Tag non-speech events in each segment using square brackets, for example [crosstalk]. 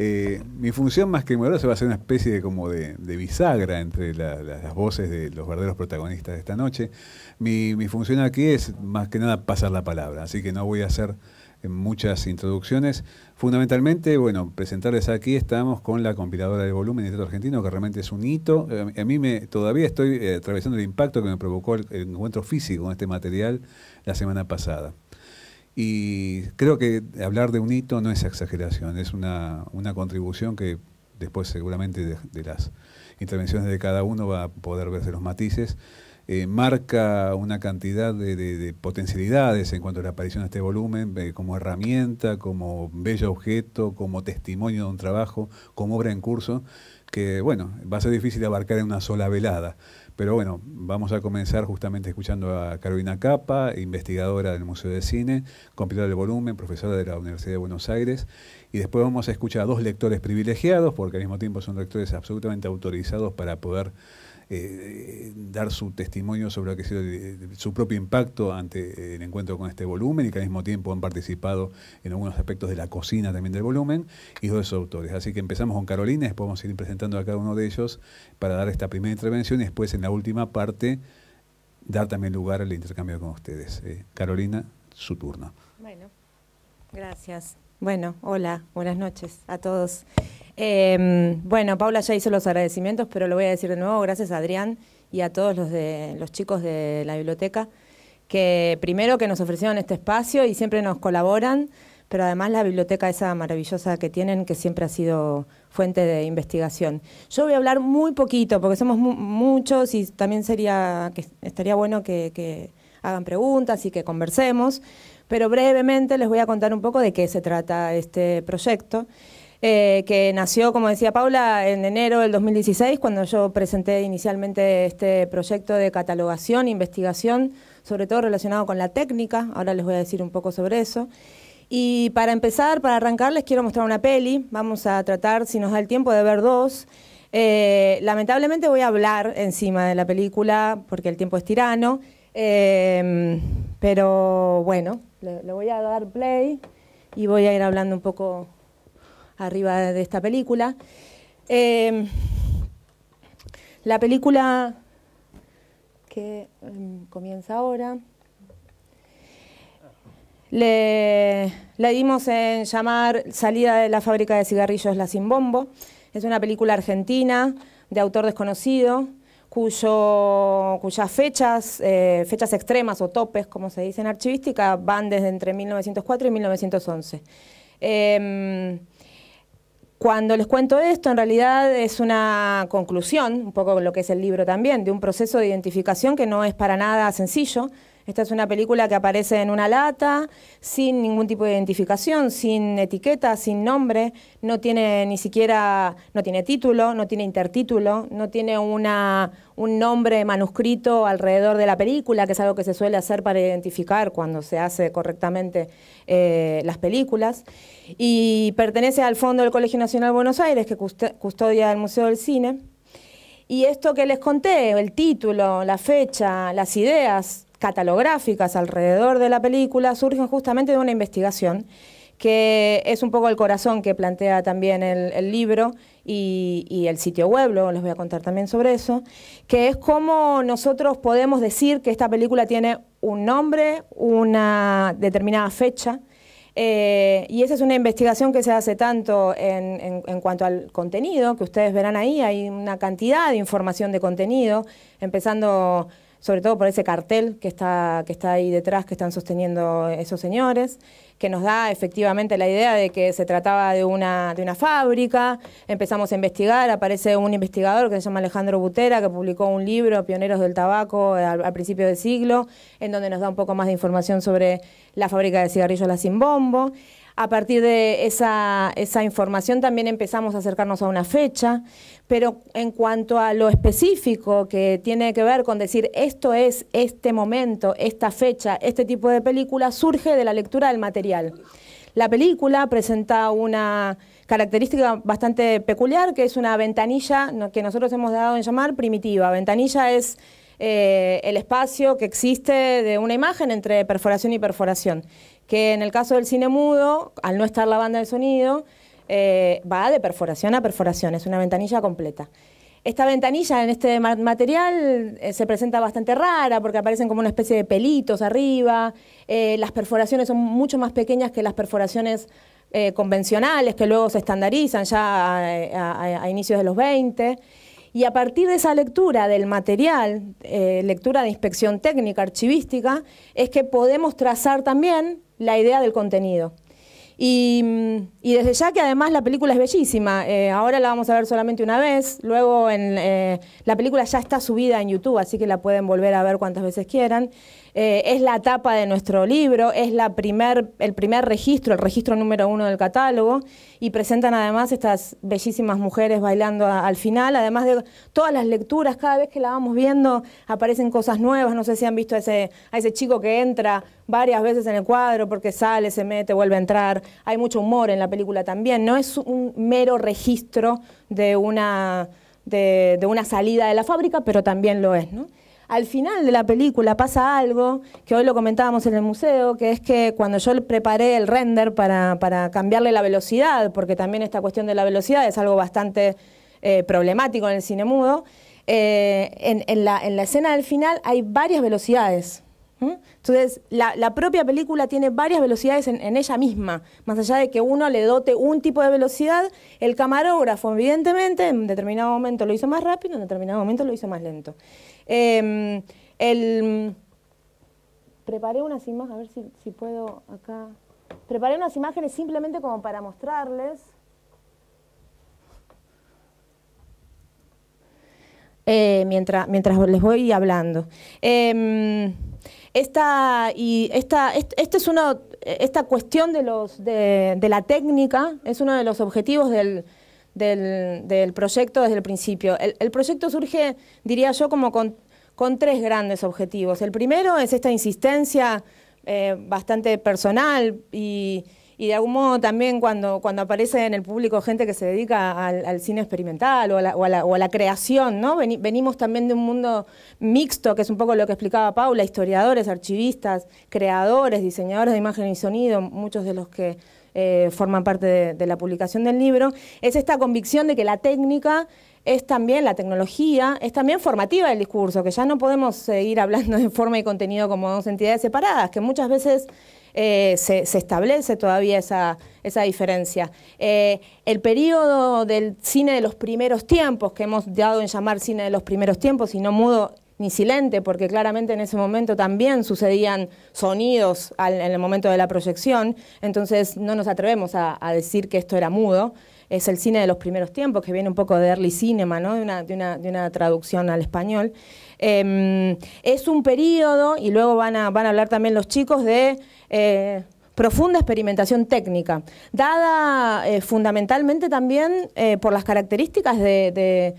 Eh, mi función más que se va a hacer una especie de como de, bisagra entre las voces de los verdaderos protagonistas de esta noche. Mi, función aquí es más que nada pasar la palabra, así que no voy a hacer eh, muchas introducciones. Fundamentalmente, bueno, presentarles aquí, estamos con la compiladora de volumen de Teatro Argentino, que realmente es un hito. Eh, a mí me, todavía estoy atravesando el impacto que me provocó el encuentro físico con este material la semana pasada. Y creo que hablar de un hito no es exageración, es una, contribución que después seguramente de, las intervenciones de cada uno va a poder verse los matices, eh, marca una cantidad de, potencialidades en cuanto a la aparición de este volumen, eh, como herramienta, como bello objeto, como testimonio de un trabajo, como obra en curso, que bueno, va a ser difícil abarcar en una sola velada. Pero bueno, vamos a comenzar justamente escuchando a Carolina Capa, investigadora del Museo de Cine, compiladora de volumen, profesora de la Universidad de Buenos Aires. Y después vamos a escuchar a dos lectores privilegiados, porque al mismo tiempo son lectores absolutamente autorizados para poder eh, dar su testimonio sobre lo que sido eh, su propio impacto ante el encuentro con este volumen y que al mismo tiempo han participado en algunos aspectos de la cocina también del volumen y dos autores. Así que empezamos con Carolina, después vamos a ir presentando a cada uno de ellos para dar esta primera intervención y después en la última parte dar también lugar al intercambio con ustedes. Eh, Carolina, su turno. Bueno, gracias. Bueno, hola, buenas noches a todos. Em, bueno, Paula ya hizo los agradecimientos, pero lo voy a decir de nuevo. Gracias a Adrián y a todos los, de, los chicos de la biblioteca, que primero que nos ofrecieron este espacio y siempre nos colaboran, pero además la biblioteca esa maravillosa que tienen, que siempre ha sido fuente de investigación. Yo voy a hablar muy poquito, porque somos muchos y también sería que estaría bueno que hagan preguntas y que conversemos, pero brevemente les voy a contar un poco de qué se trata este proyecto. Eh, que nació, como decía Paula, en enero del 2016, cuando yo presenté inicialmente este proyecto de catalogación, investigación, sobre todo relacionado con la técnica, ahora les voy a decir un poco sobre eso. Y para empezar, para arrancar, les quiero mostrar una peli, vamos a tratar, si nos da el tiempo, de ver dos. Eh, lamentablemente voy a hablar encima de la película, porque el tiempo es tirano, em, pero bueno, le voy a dar play y voy a ir hablando un poco arriba de esta película. Em, la película que em, comienza ahora le, la dimos en llamar Salida de la fábrica de cigarrillos La Sin Bombo. Es una película argentina de autor desconocido, cuyas fechas, eh, fechas extremas o topes, como se dice en archivística, van desde entre 1904 y 1911. Cuando les cuento esto, en realidad es una conclusión, un poco lo que es el libro también, de un proceso de identificación que no es para nada sencillo, esta es una película que aparece en una lata, sin ningún tipo de identificación, sin etiqueta, sin nombre, no tiene ni siquiera, no tiene título, no tiene intertítulo, no tiene una, un nombre manuscrito alrededor de la película, que es algo que se suele hacer para identificar cuando se hace correctamente eh, las películas. Y pertenece al Fondo del Colegio Nacional de Buenos Aires, que custodia el Museo del Cine. Y esto que les conté, el título, la fecha, las ideas, catalográficas alrededor de la película surgen justamente de una investigación que es un poco el corazón que plantea también el, libro y, el sitio web, les voy a contar también sobre eso, que es cómo nosotros podemos decir que esta película tiene un nombre, una determinada fecha, eh, y esa es una investigación que se hace tanto en, cuanto al contenido, que ustedes verán ahí, hay una cantidad de información de contenido, empezando sobre todo por ese cartel que está, que está ahí detrás que están sosteniendo esos señores, que nos da efectivamente la idea de que se trataba de una, de una fábrica. Empezamos a investigar, aparece un investigador que se llama Alejandro Butera, que publicó un libro, Pioneros del Tabaco, eh, al, principio del siglo, en donde nos da un poco más de información sobre la fábrica de cigarrillos La Sin Bombo. A partir de esa, esa información también empezamos a acercarnos a una fecha, pero en cuanto a lo específico que tiene que ver con decir esto es este momento, esta fecha, este tipo de película, surge de la lectura del material. La película presenta una característica bastante peculiar, que es una ventanilla que nosotros hemos dado en llamar primitiva. Ventanilla es eh, el espacio que existe de una imagen entre perforación y perforación que en el caso del cine mudo, al no estar la banda de sonido, eh, va de perforación a perforación, es una ventanilla completa. Esta ventanilla en este material eh, se presenta bastante rara porque aparecen como una especie de pelitos arriba, eh, las perforaciones son mucho más pequeñas que las perforaciones convencionales que luego se estandarizan ya a, inicios de los 20. Y a partir de esa lectura del material, lectura de inspección técnica, archivística, es que podemos trazar también la idea del contenido. Y, desde ya que además la película es bellísima, eh, ahora la vamos a ver solamente una vez, luego en, eh, la película ya está subida en YouTube, así que la pueden volver a ver cuantas veces quieran. Eh, es la tapa de nuestro libro, es el primer registro, el registro número uno del catálogo, y presentan además estas bellísimas mujeres bailando al final, además de todas las lecturas, cada vez que la vamos viendo aparecen cosas nuevas, no sé si han visto a ese, chico que entra varias veces en el cuadro porque sale, se mete, vuelve a entrar, hay mucho humor en la película también, no es un mero registro de una, de una salida de la fábrica, pero también lo es, ¿no? Al final de la película pasa algo, que hoy lo comentábamos en el museo, que es que cuando yo preparé el render para, para cambiarle la velocidad, porque también esta cuestión de la velocidad es algo bastante eh, problemático en el cine mudo, eh, en, la, en la escena del final hay varias velocidades ¿Mm? Entonces, la, propia película tiene varias velocidades en, ella misma, más allá de que uno le dote un tipo de velocidad, el camarógrafo evidentemente en determinado momento lo hizo más rápido, en determinado momento lo hizo más lento. Eh, preparé unas imágenes, a ver si, puedo acá, preparé unas imágenes simplemente como para mostrarles. Eh, mientras, mientras les voy hablando. Em, esta, y esta, este es esta cuestión de, los, de, la técnica es uno de los objetivos del, proyecto desde el principio. El, proyecto surge, diría yo, como con, tres grandes objetivos. El primero es esta insistencia eh, bastante personal y y de algún modo también cuando, cuando aparece en el público gente que se dedica al, cine experimental o a, la, creación, ¿no? venimos también de un mundo mixto, que es un poco lo que explicaba Paula, historiadores, archivistas, creadores, diseñadores de imagen y sonido, muchos de los que eh, forman parte de, la publicación del libro, es esta convicción de que la técnica es también la tecnología, es también formativa del discurso, que ya no podemos seguir hablando de forma y contenido como dos entidades separadas, que muchas veces eh, se, establece todavía esa, diferencia. Eh, el periodo del cine de los primeros tiempos, que hemos dado en llamar cine de los primeros tiempos y no mudo ni silente, porque claramente en ese momento también sucedían sonidos en el momento de la proyección, entonces no nos atrevemos a, decir que esto era mudo es el cine de los primeros tiempos, que viene un poco de early cinema, ¿no? de, una, traducción al español. Em, es un periodo, y luego van a, van a hablar también los chicos, de eh, profunda experimentación técnica, dada eh, fundamentalmente también eh, por las características del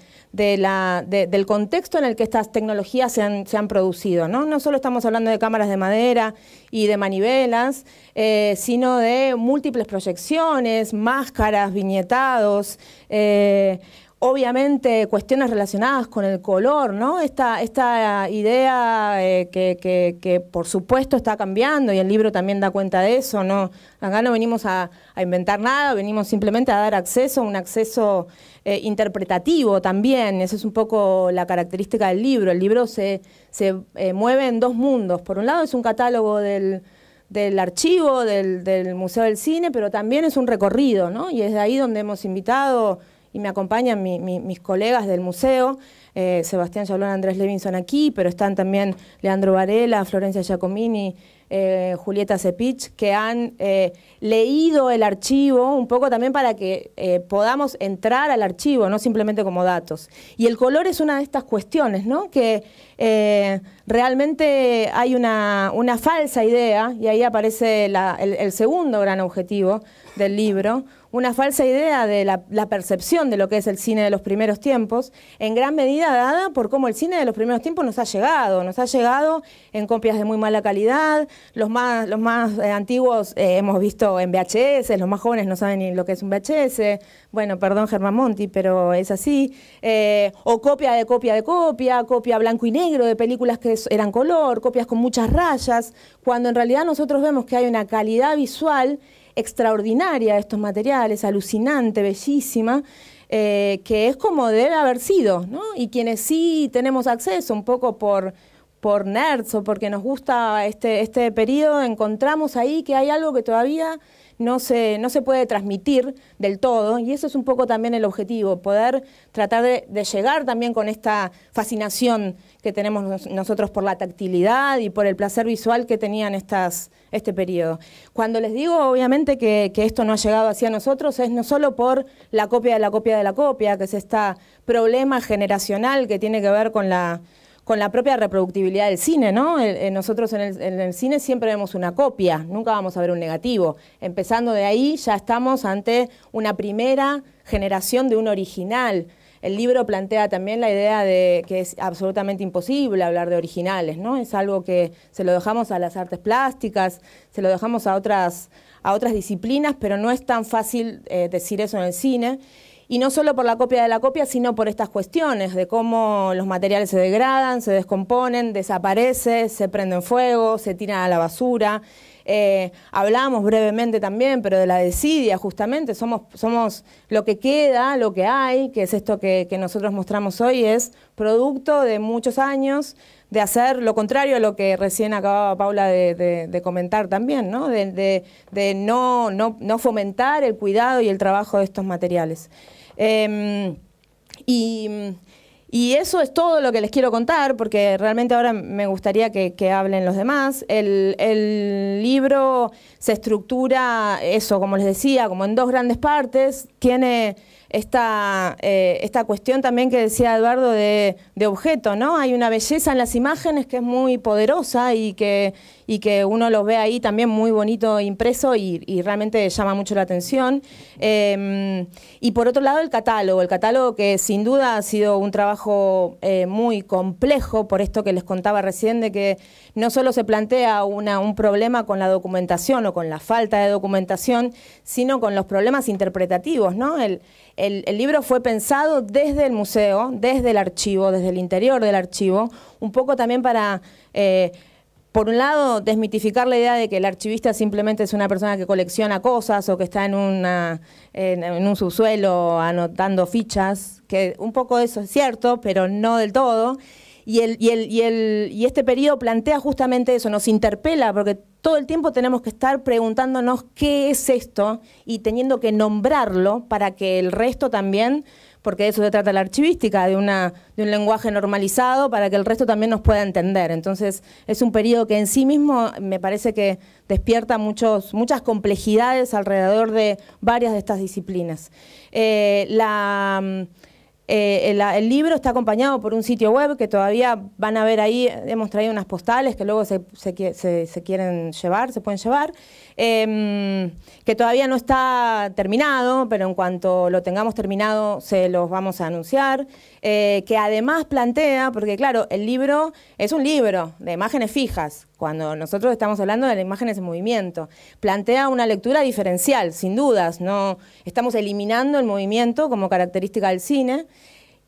contexto en el que estas tecnologías se han, producido. ¿no? solo estamos hablando de cámaras de madera y de manivelas, sino de múltiples proyecciones, máscaras, viñetados obviamente cuestiones relacionadas con el color, ¿no? Esta, esta idea eh, que, por supuesto está cambiando y el libro también da cuenta de eso, ¿no? Acá no venimos a, inventar nada, venimos simplemente a dar acceso, un acceso eh, interpretativo también, esa es un poco la característica del libro, el libro se, se eh, mueve en dos mundos, por un lado es un catálogo del, archivo, del, del Museo del Cine, pero también es un recorrido, ¿no? Y es de ahí donde hemos invitado y me acompañan mis colegas del museo, eh, Sebastián Yablón, Andrés Levinson aquí, pero están también Leandro Varela, Florencia Giacomini, eh, Julieta Cepich, que han eh, leído el archivo un poco también para que podamos entrar al archivo, no simplemente como datos. Y el color es una de estas cuestiones, ¿no? Que realmente hay una, falsa idea, y ahí aparece el segundo gran objetivo, del libro, una falsa idea de la, percepción de lo que es el cine de los primeros tiempos, en gran medida dada por cómo el cine de los primeros tiempos nos ha llegado, nos ha llegado en copias de muy mala calidad, los más, los más eh, antiguos eh, hemos visto en VHS, los más jóvenes no saben ni lo que es un VHS, bueno, perdón Germán Monti, pero es así, eh, o copia de copia de copia, copia blanco y negro de películas que eran color, copias con muchas rayas, cuando en realidad nosotros vemos que hay una calidad visual extraordinaria de estos materiales, alucinante, bellísima. Eh, que es como debe haber sido, ¿no? Y quienes sí tenemos acceso un poco por, por nerds o porque nos gusta este, este periodo, encontramos ahí que hay algo que todavía no se, no se puede transmitir del todo y eso es un poco también el objetivo, poder tratar de, llegar también con esta fascinación que tenemos nosotros por la tactilidad y por el placer visual que tenían estas, este periodo. Cuando les digo, obviamente, que, que esto no ha llegado hacia nosotros, es no solo por la copia de la copia de la copia, que es este problema generacional que tiene que ver con la con la propia reproductibilidad del cine, ¿no? Eh, nosotros en el, cine siempre vemos una copia, nunca vamos a ver un negativo. Empezando de ahí, ya estamos ante una primera generación de un original. El libro plantea también la idea de que es absolutamente imposible hablar de originales, ¿no? Es algo que se lo dejamos a las artes plásticas, se lo dejamos a otras, a otras disciplinas, pero no es tan fácil eh, decir eso en el cine y no solo por la copia de la copia, sino por estas cuestiones de cómo los materiales se degradan, se descomponen, desaparecen, se prenden fuego, se tiran a la basura. Eh, hablamos brevemente también, pero de la desidia, justamente, somos, somos lo que queda, lo que hay, que es esto que, nosotros mostramos hoy, es producto de muchos años de hacer lo contrario a lo que recién acababa Paula de, comentar también, ¿no? de, de no, no, no fomentar el cuidado y el trabajo de estos materiales. Em, y, eso es todo lo que les quiero contar, porque realmente ahora me gustaría que, hablen los demás. El, libro se estructura, eso, como les decía, como en dos grandes partes. Tiene esta, eh, esta cuestión también que decía Eduardo de, de objeto, ¿no? Hay una belleza en las imágenes que es muy poderosa y que y que uno los ve ahí también muy bonito impreso y, realmente llama mucho la atención. Em, y por otro lado el catálogo, el catálogo que sin duda ha sido un trabajo eh, muy complejo, por esto que les contaba recién, de que no solo se plantea un problema con la documentación o con la falta de documentación, sino con los problemas interpretativos, ¿no? El, el, libro fue pensado desde el museo, desde el archivo, desde el interior del archivo, un poco también para eh, por un lado, desmitificar la idea de que el archivista simplemente es una persona que colecciona cosas o que está en, en, un subsuelo anotando fichas, que un poco de eso es cierto, pero no del todo. Y, el, y este periodo plantea justamente eso, nos interpela, porque todo el tiempo tenemos que estar preguntándonos qué es esto y teniendo que nombrarlo para que el resto también porque eso se trata la archivística, de, de un lenguaje normalizado para que el resto también nos pueda entender. Entonces, es un periodo que en sí mismo me parece que despierta muchos, muchas complejidades alrededor de varias de estas disciplinas. Eh, eh, el, libro está acompañado por un sitio web que todavía van a ver ahí, hemos traído unas postales que luego se quieren llevar, se pueden llevar. Em, que todavía no está terminado, pero en cuanto lo tengamos terminado se los vamos a anunciar, eh, que además plantea, porque claro, el libro es un libro de imágenes fijas, cuando nosotros estamos hablando de las imágenes en movimiento, plantea una lectura diferencial, sin dudas, no estamos eliminando el movimiento como característica del cine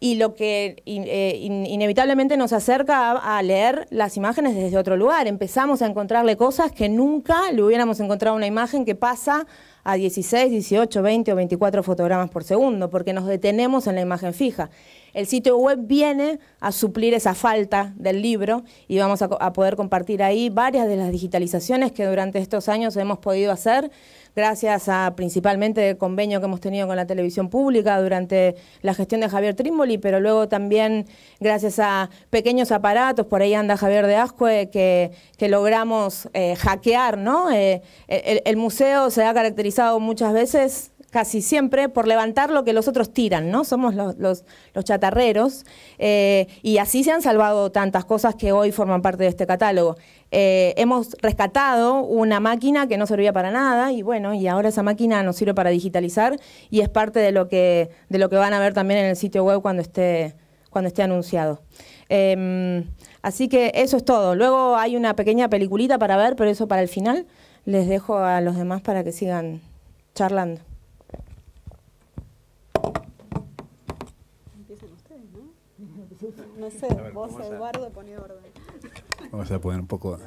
y lo que eh, inevitablemente nos acerca a, leer las imágenes desde otro lugar. Empezamos a encontrarle cosas que nunca le hubiéramos encontrado una imagen que pasa a 16, 18, 20 o 24 fotogramas por segundo, porque nos detenemos en la imagen fija. El sitio web viene a suplir esa falta del libro y vamos a poder compartir ahí varias de las digitalizaciones que durante estos años hemos podido hacer gracias a principalmente el convenio que hemos tenido con la televisión pública durante la gestión de Javier Trimboli, pero luego también gracias a pequeños aparatos, por ahí anda Javier de Ascue, que, logramos eh, hackear, ¿no? Eh, el, museo se ha caracterizado muchas veces casi siempre por levantar lo que los otros tiran, ¿no? Somos los, los, chatarreros eh, y así se han salvado tantas cosas que hoy forman parte de este catálogo. Eh, hemos rescatado una máquina que no servía para nada y bueno, y ahora esa máquina nos sirve para digitalizar y es parte de lo que, de lo que van a ver también en el sitio web cuando esté, cuando esté anunciado. Em, así que eso es todo. Luego hay una pequeña peliculita para ver, pero eso para el final. Les dejo a los demás para que sigan charlando. No sé, vos Eduardo orden. Vamos a poner un poco...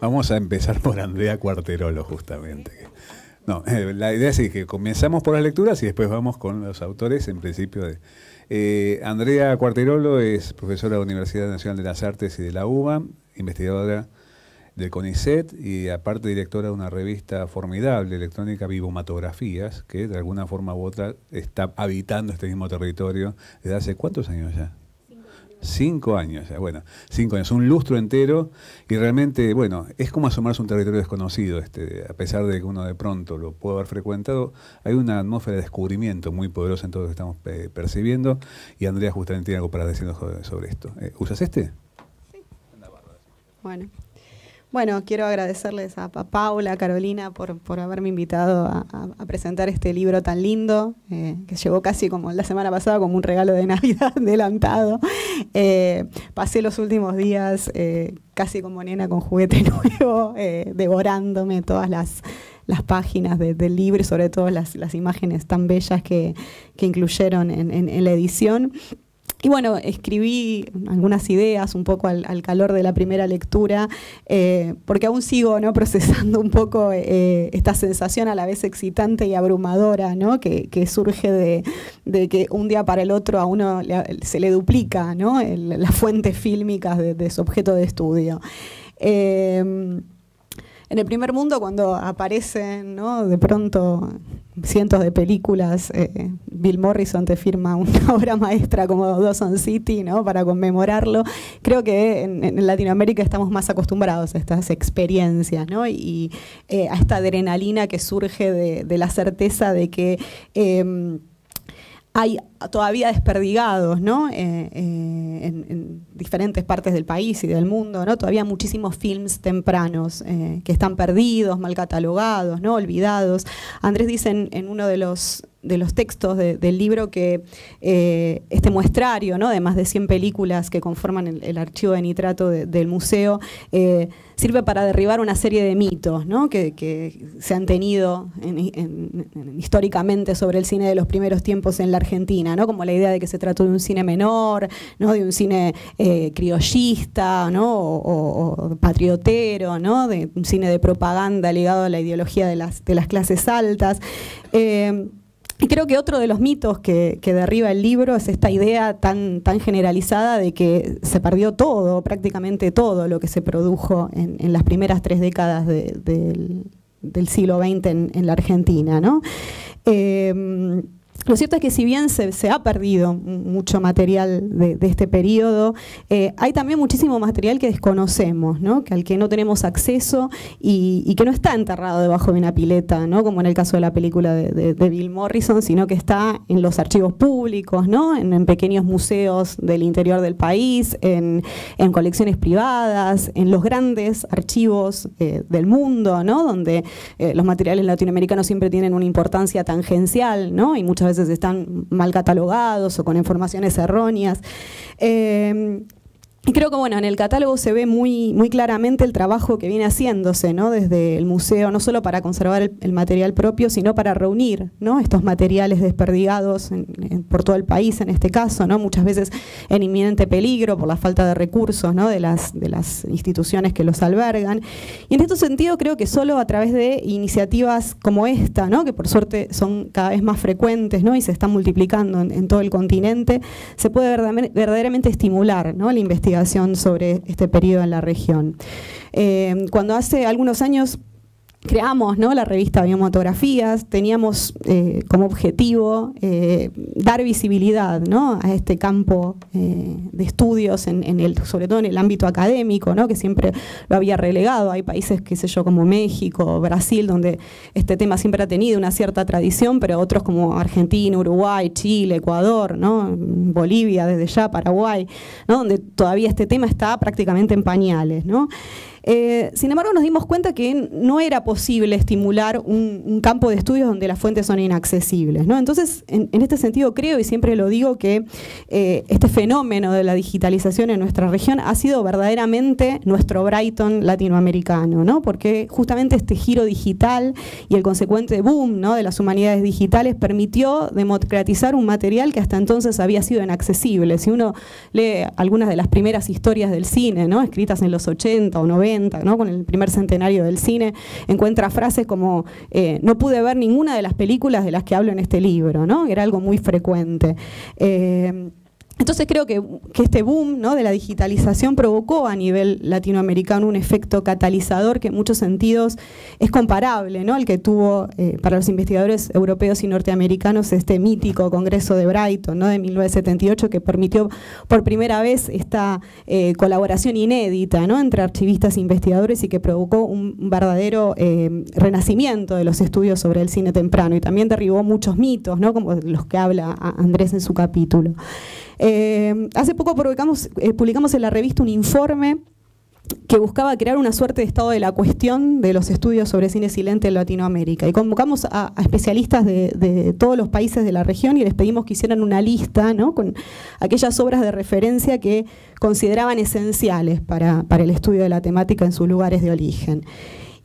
Vamos a empezar por Andrea Cuarterolo, justamente. No, eh, la idea es que comenzamos por las lecturas y después vamos con los autores en principio de... Eh, Andrea Cuarterolo es profesora de la Universidad Nacional de las Artes y de la UBA, investigadora del CONICET y aparte directora de una revista formidable electrónica, Vivomatografías, que de alguna forma u otra está habitando este mismo territorio desde hace cuántos años ya? Cinco años, bueno, cinco años, un lustro entero y realmente, bueno, es como asomarse a un territorio desconocido, este, a pesar de que uno de pronto lo puede haber frecuentado, hay una atmósfera de descubrimiento muy poderosa en todo lo que estamos eh, percibiendo y Andrea justamente tiene algo para decirnos sobre esto. Eh, ¿Usas este? Sí. Bueno. Bueno, quiero agradecerles a Paula, a Carolina, por, haberme invitado a, presentar este libro tan lindo, eh, que llegó casi como la semana pasada, como un regalo de [laughs] Navidad adelantado. Eh, pasé los últimos días eh, casi como nena con juguete [laughs] nuevo, devorándome todas las, páginas del libro y sobre todo las, imágenes tan bellas que, incluyeron en la edición. Y bueno, escribí algunas ideas un poco al, calor de la primera lectura, eh, porque aún sigo ¿no? [laughs] procesando un poco eh, esta sensación a la vez excitante y abrumadora ¿no? que, surge de, que un día para el otro a uno se le duplica ¿no? las fuentes fílmicas de, su objeto de estudio. Eh, en el primer mundo cuando aparecen, ¿no? De pronto cientos de películas, eh, Bill Morrison te firma [laughs] una obra maestra como Dawson City, ¿no? Para conmemorarlo. Creo que en, Latinoamérica estamos más acostumbrados a estas experiencias, ¿no? Y eh, a esta adrenalina que surge de, la certeza de que em, hay todavía desperdigados, ¿no? Eh, eh, en, diferentes partes del país y del mundo, ¿no? Todavía muchísimos films tempranos eh, que están perdidos, mal catalogados, ¿no? Olvidados. Andrés dice en, uno de los de los textos del libro que este muestrario ¿no? de más de 100 películas que conforman el, archivo de nitrato del museo sirve para derribar una serie de mitos ¿no? que, se han tenido históricamente sobre el cine de los primeros tiempos en la Argentina. Como la idea de que se trató de un cine menor, ¿no? De un cine eh, criollista, ¿no? O, patriotero, ¿no? De un cine de propaganda ligado a la ideología de las, de las clases altas. Eh, y creo que otro de los mitos que, derriba el libro es esta idea tan, tan generalizada de que se perdió todo, prácticamente todo lo que se produjo en, las primeras tres décadas del, siglo XX en, la Argentina. ¿no? Eh, lo cierto es que si bien se, ha perdido mucho material de, este periodo, eh, hay también muchísimo material que desconocemos, que al que no tenemos acceso y, que no está enterrado debajo de una pileta, ¿no? como en el caso de la película de, Bill Morrison, sino que está en los archivos públicos, ¿no? en, pequeños museos del interior del país, en, colecciones privadas, en los grandes archivos eh, del mundo, donde eh, los materiales latinoamericanos siempre tienen una importancia tangencial ¿no? y muchas están mal catalogados o con informaciones erróneas. Eh, y creo que bueno, en el catálogo se ve muy, muy claramente el trabajo que viene haciéndose ¿no? desde el museo, no solo para conservar el, material propio, sino para reunir estos materiales desperdigados por todo el país, en este caso, ¿no? muchas veces en inminente peligro por la falta de recursos de, las, de las instituciones que los albergan. Y en este sentido creo que solo a través de iniciativas como esta, ¿no? que por suerte son cada vez más frecuentes ¿no? y se están multiplicando en, todo el continente, se puede verdaderamente estimular ¿no? la investigación sobre este periodo en la región. Eh, cuando hace algunos años creamos ¿no? la revista Biomotografías, teníamos eh, como objetivo eh, dar visibilidad a este campo eh, de estudios, en, el, sobre todo en el ámbito académico, ¿no? que siempre lo había relegado. Hay países, qué sé yo, como México, Brasil, donde este tema siempre ha tenido una cierta tradición, pero otros como Argentina, Uruguay, Chile, Ecuador, ¿no? Bolivia, desde ya, Paraguay, ¿no? donde todavía este tema está prácticamente en pañales. ¿no? Eh, sin embargo, nos dimos cuenta que no era posible estimular un, campo de estudios donde las fuentes son inaccesibles. Entonces, en, este sentido creo, y siempre lo digo, que eh, este fenómeno de la digitalización en nuestra región ha sido verdaderamente nuestro Brighton latinoamericano, porque justamente este giro digital y el consecuente boom de las humanidades digitales permitió democratizar un material que hasta entonces había sido inaccesible. Si uno lee algunas de las primeras historias del cine, escritas en los 80 o 90, con el primer centenario del cine, encuentra frases como eh, no pude ver ninguna de las películas de las que hablo en este libro, ¿no? era algo muy frecuente. Eh, entonces creo que, este boom de la digitalización provocó a nivel latinoamericano un efecto catalizador que en muchos sentidos es comparable al que tuvo eh, para los investigadores europeos y norteamericanos este mítico Congreso de Brighton de 1978 que permitió por primera vez esta eh, colaboración inédita entre archivistas e investigadores y que provocó un, verdadero eh, renacimiento de los estudios sobre el cine temprano y también derribó muchos mitos, como los que habla Andrés en su capítulo. Em, hace poco eh, publicamos en la revista un informe que buscaba crear una suerte de estado de la cuestión de los estudios sobre cine silente en Latinoamérica. Y convocamos a, especialistas de, todos los países de la región y les pedimos que hicieran una lista con aquellas obras de referencia que consideraban esenciales para el estudio de la temática en sus lugares de origen.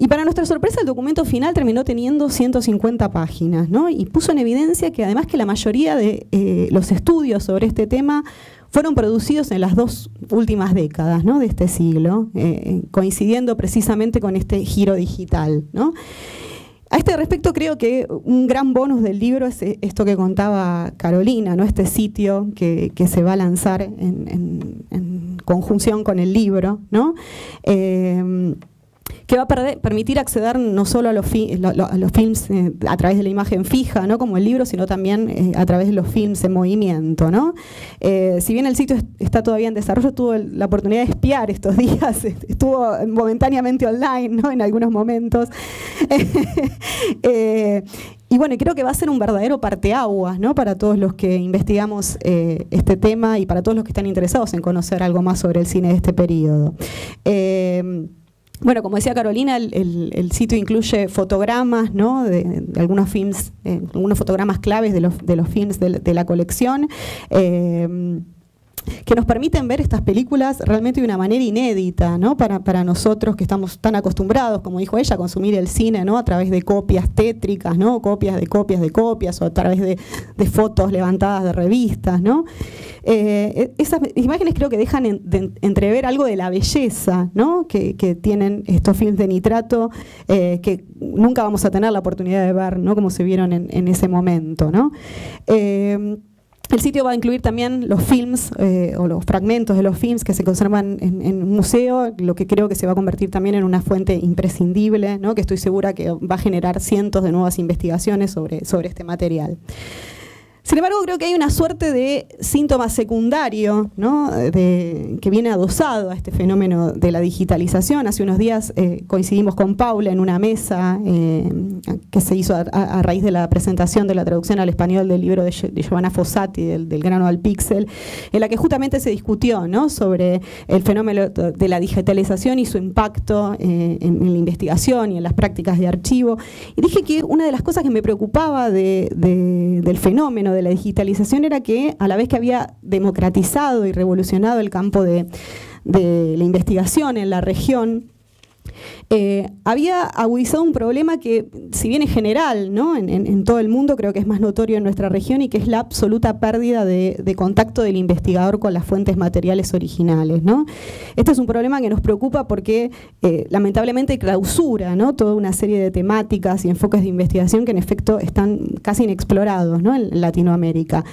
Y para nuestra sorpresa, el documento final terminó teniendo 150 páginas, ¿no? Y puso en evidencia que además que la mayoría de eh, los estudios sobre este tema fueron producidos en las dos últimas décadas de este siglo, eh, eh, coincidiendo precisamente con este giro digital, ¿no? A este respecto creo que un gran bonus del libro es esto que contaba Carolina, ¿no? este sitio que, se va a lanzar en, conjunción con el libro. ¿no? que va a permitir acceder no solo a los, films eh, a través de la imagen fija, ¿no? como el libro, sino también eh, a través de los films en movimiento. ¿no? Eh, si bien el sitio está todavía en desarrollo, tuvo la oportunidad de espiar estos [laughs] días, estuvo momentáneamente online ¿no? en algunos momentos. [laughs] Y bueno, creo que va a ser un verdadero parteaguas, ¿no? Para todos los que investigamos este tema y para todos los que están interesados en conocer algo más sobre el cine de este periodo. Bueno, como decía Carolina, el, sitio incluye fotogramas, ¿no? De, algunos films, eh, algunos fotogramas claves de los, de los films de, la colección. Eh, que nos permiten ver estas películas realmente de una manera inédita, ¿no? Para, nosotros que estamos tan acostumbrados, como dijo ella, a consumir el cine, ¿no? A través de copias tétricas, ¿no? Copias de copias de copias, o a través de, fotos levantadas de revistas, ¿no? Eh, e, esas imágenes creo que dejan entrever algo de la belleza, ¿no? Que, tienen estos films de nitrato eh, que nunca vamos a tener la oportunidad de ver, ¿no? Como se vieron en, ese momento, ¿no? Eh, el sitio va a incluir también los films eh, o los fragmentos de los films que se conservan en, un museo, lo que creo que se va a convertir también en una fuente imprescindible, ¿no? que estoy segura que va a generar cientos de nuevas investigaciones sobre, sobre este material. Sin embargo, creo que hay una suerte de síntoma secundario que viene adosado a este fenómeno de la digitalización. Hace unos días eh, coincidimos con Paula en una mesa eh, que se hizo a, raíz de la presentación de la traducción al español del libro de, Giovanna Fossati, del, grano al píxel, en la que justamente se discutió sobre el fenómeno de la digitalización y su impacto eh, en, la investigación y en las prácticas de archivo. Y dije que una de las cosas que me preocupaba del fenómeno, de la digitalización era que a la vez que había democratizado y revolucionado el campo de, de la investigación en la región, eh, había agudizado un problema que, si bien es general en, todo el mundo, creo que es más notorio en nuestra región y que es la absoluta pérdida de, contacto del investigador con las fuentes materiales originales. ¿no? Este es un problema que nos preocupa porque eh, lamentablemente clausura toda una serie de temáticas y enfoques de investigación que en efecto están casi inexplorados en Latinoamérica.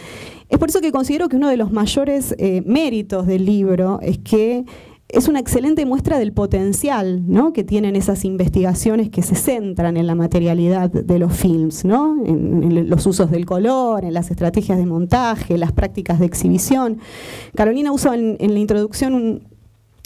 Es por eso que considero que uno de los mayores eh, méritos del libro es que es una excelente muestra del potencial ¿no? que tienen esas investigaciones que se centran en la materialidad de los films, ¿no? en, los usos del color, en las estrategias de montaje, las prácticas de exhibición. Carolina usó en, en la introducción un,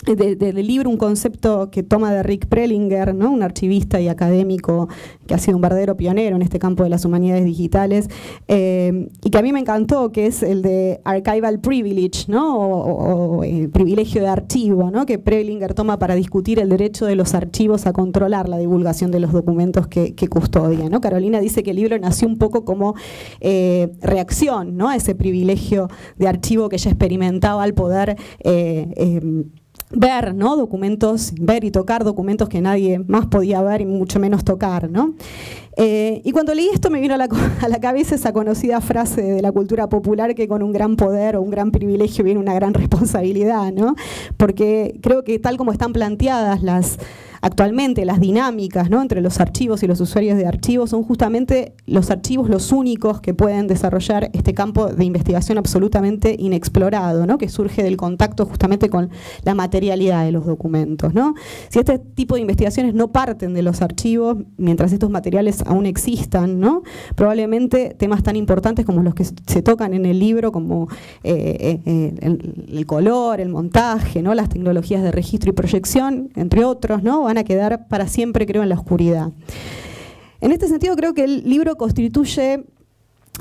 del libro un concepto que toma de Rick Prelinger, ¿no? un archivista y académico que ha sido un verdadero pionero en este campo de las humanidades digitales, eh, y que a mí me encantó, que es el de archival privilege, ¿no? o, el eh, privilegio de archivo, ¿no? que Prelinger toma para discutir el derecho de los archivos a controlar la divulgación de los documentos que, que custodia. ¿no? Carolina dice que el libro nació un poco como eh, reacción ¿no? a ese privilegio de archivo que ella experimentaba al poder ver ¿no? documentos, ver y tocar documentos que nadie más podía ver y mucho menos tocar. ¿no? Eh, y cuando leí esto me vino a la, [laughs] a la, cabeza esa conocida frase de la cultura popular que con un gran poder o un gran privilegio viene una gran [laughs] responsabilidad, ¿no? porque creo que tal como están planteadas las Actualmente las dinámicas entre los archivos y los usuarios de archivos son justamente los archivos los únicos que pueden desarrollar este campo de investigación absolutamente inexplorado, ¿no? que surge del contacto justamente con la materialidad de los documentos. ¿no? Si este tipo de investigaciones no parten de los archivos, mientras estos materiales aún existan, ¿no? probablemente temas tan importantes como los que se tocan en el libro, como eh, eh, eh, el, color, el montaje, ¿no? las tecnologías de registro y proyección, entre otros, ¿no? van a quedar para siempre, creo, en la oscuridad. En este sentido, creo que el libro constituye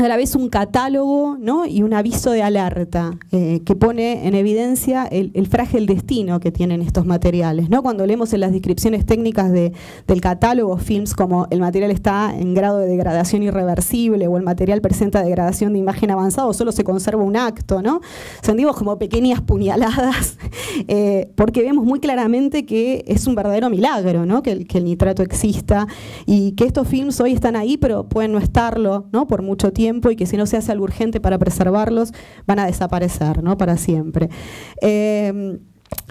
a la vez un catálogo ¿no? y un aviso de alerta eh, que pone en evidencia el, frágil destino que tienen estos materiales. ¿no? Cuando leemos en las descripciones técnicas del catálogo films como el material está en grado de degradación irreversible o el material presenta degradación de imagen avanzada o solo se conserva un acto, ¿no? sentimos como pequeñas puñaladas [laughs] eh, porque vemos muy claramente que es un verdadero milagro que, el, que el nitrato exista y que estos films hoy están ahí pero pueden no estarlo ¿no? por mucho tiempo y que si no se hace algo urgente para preservarlos, van a desaparecer ¿no? para siempre. Em,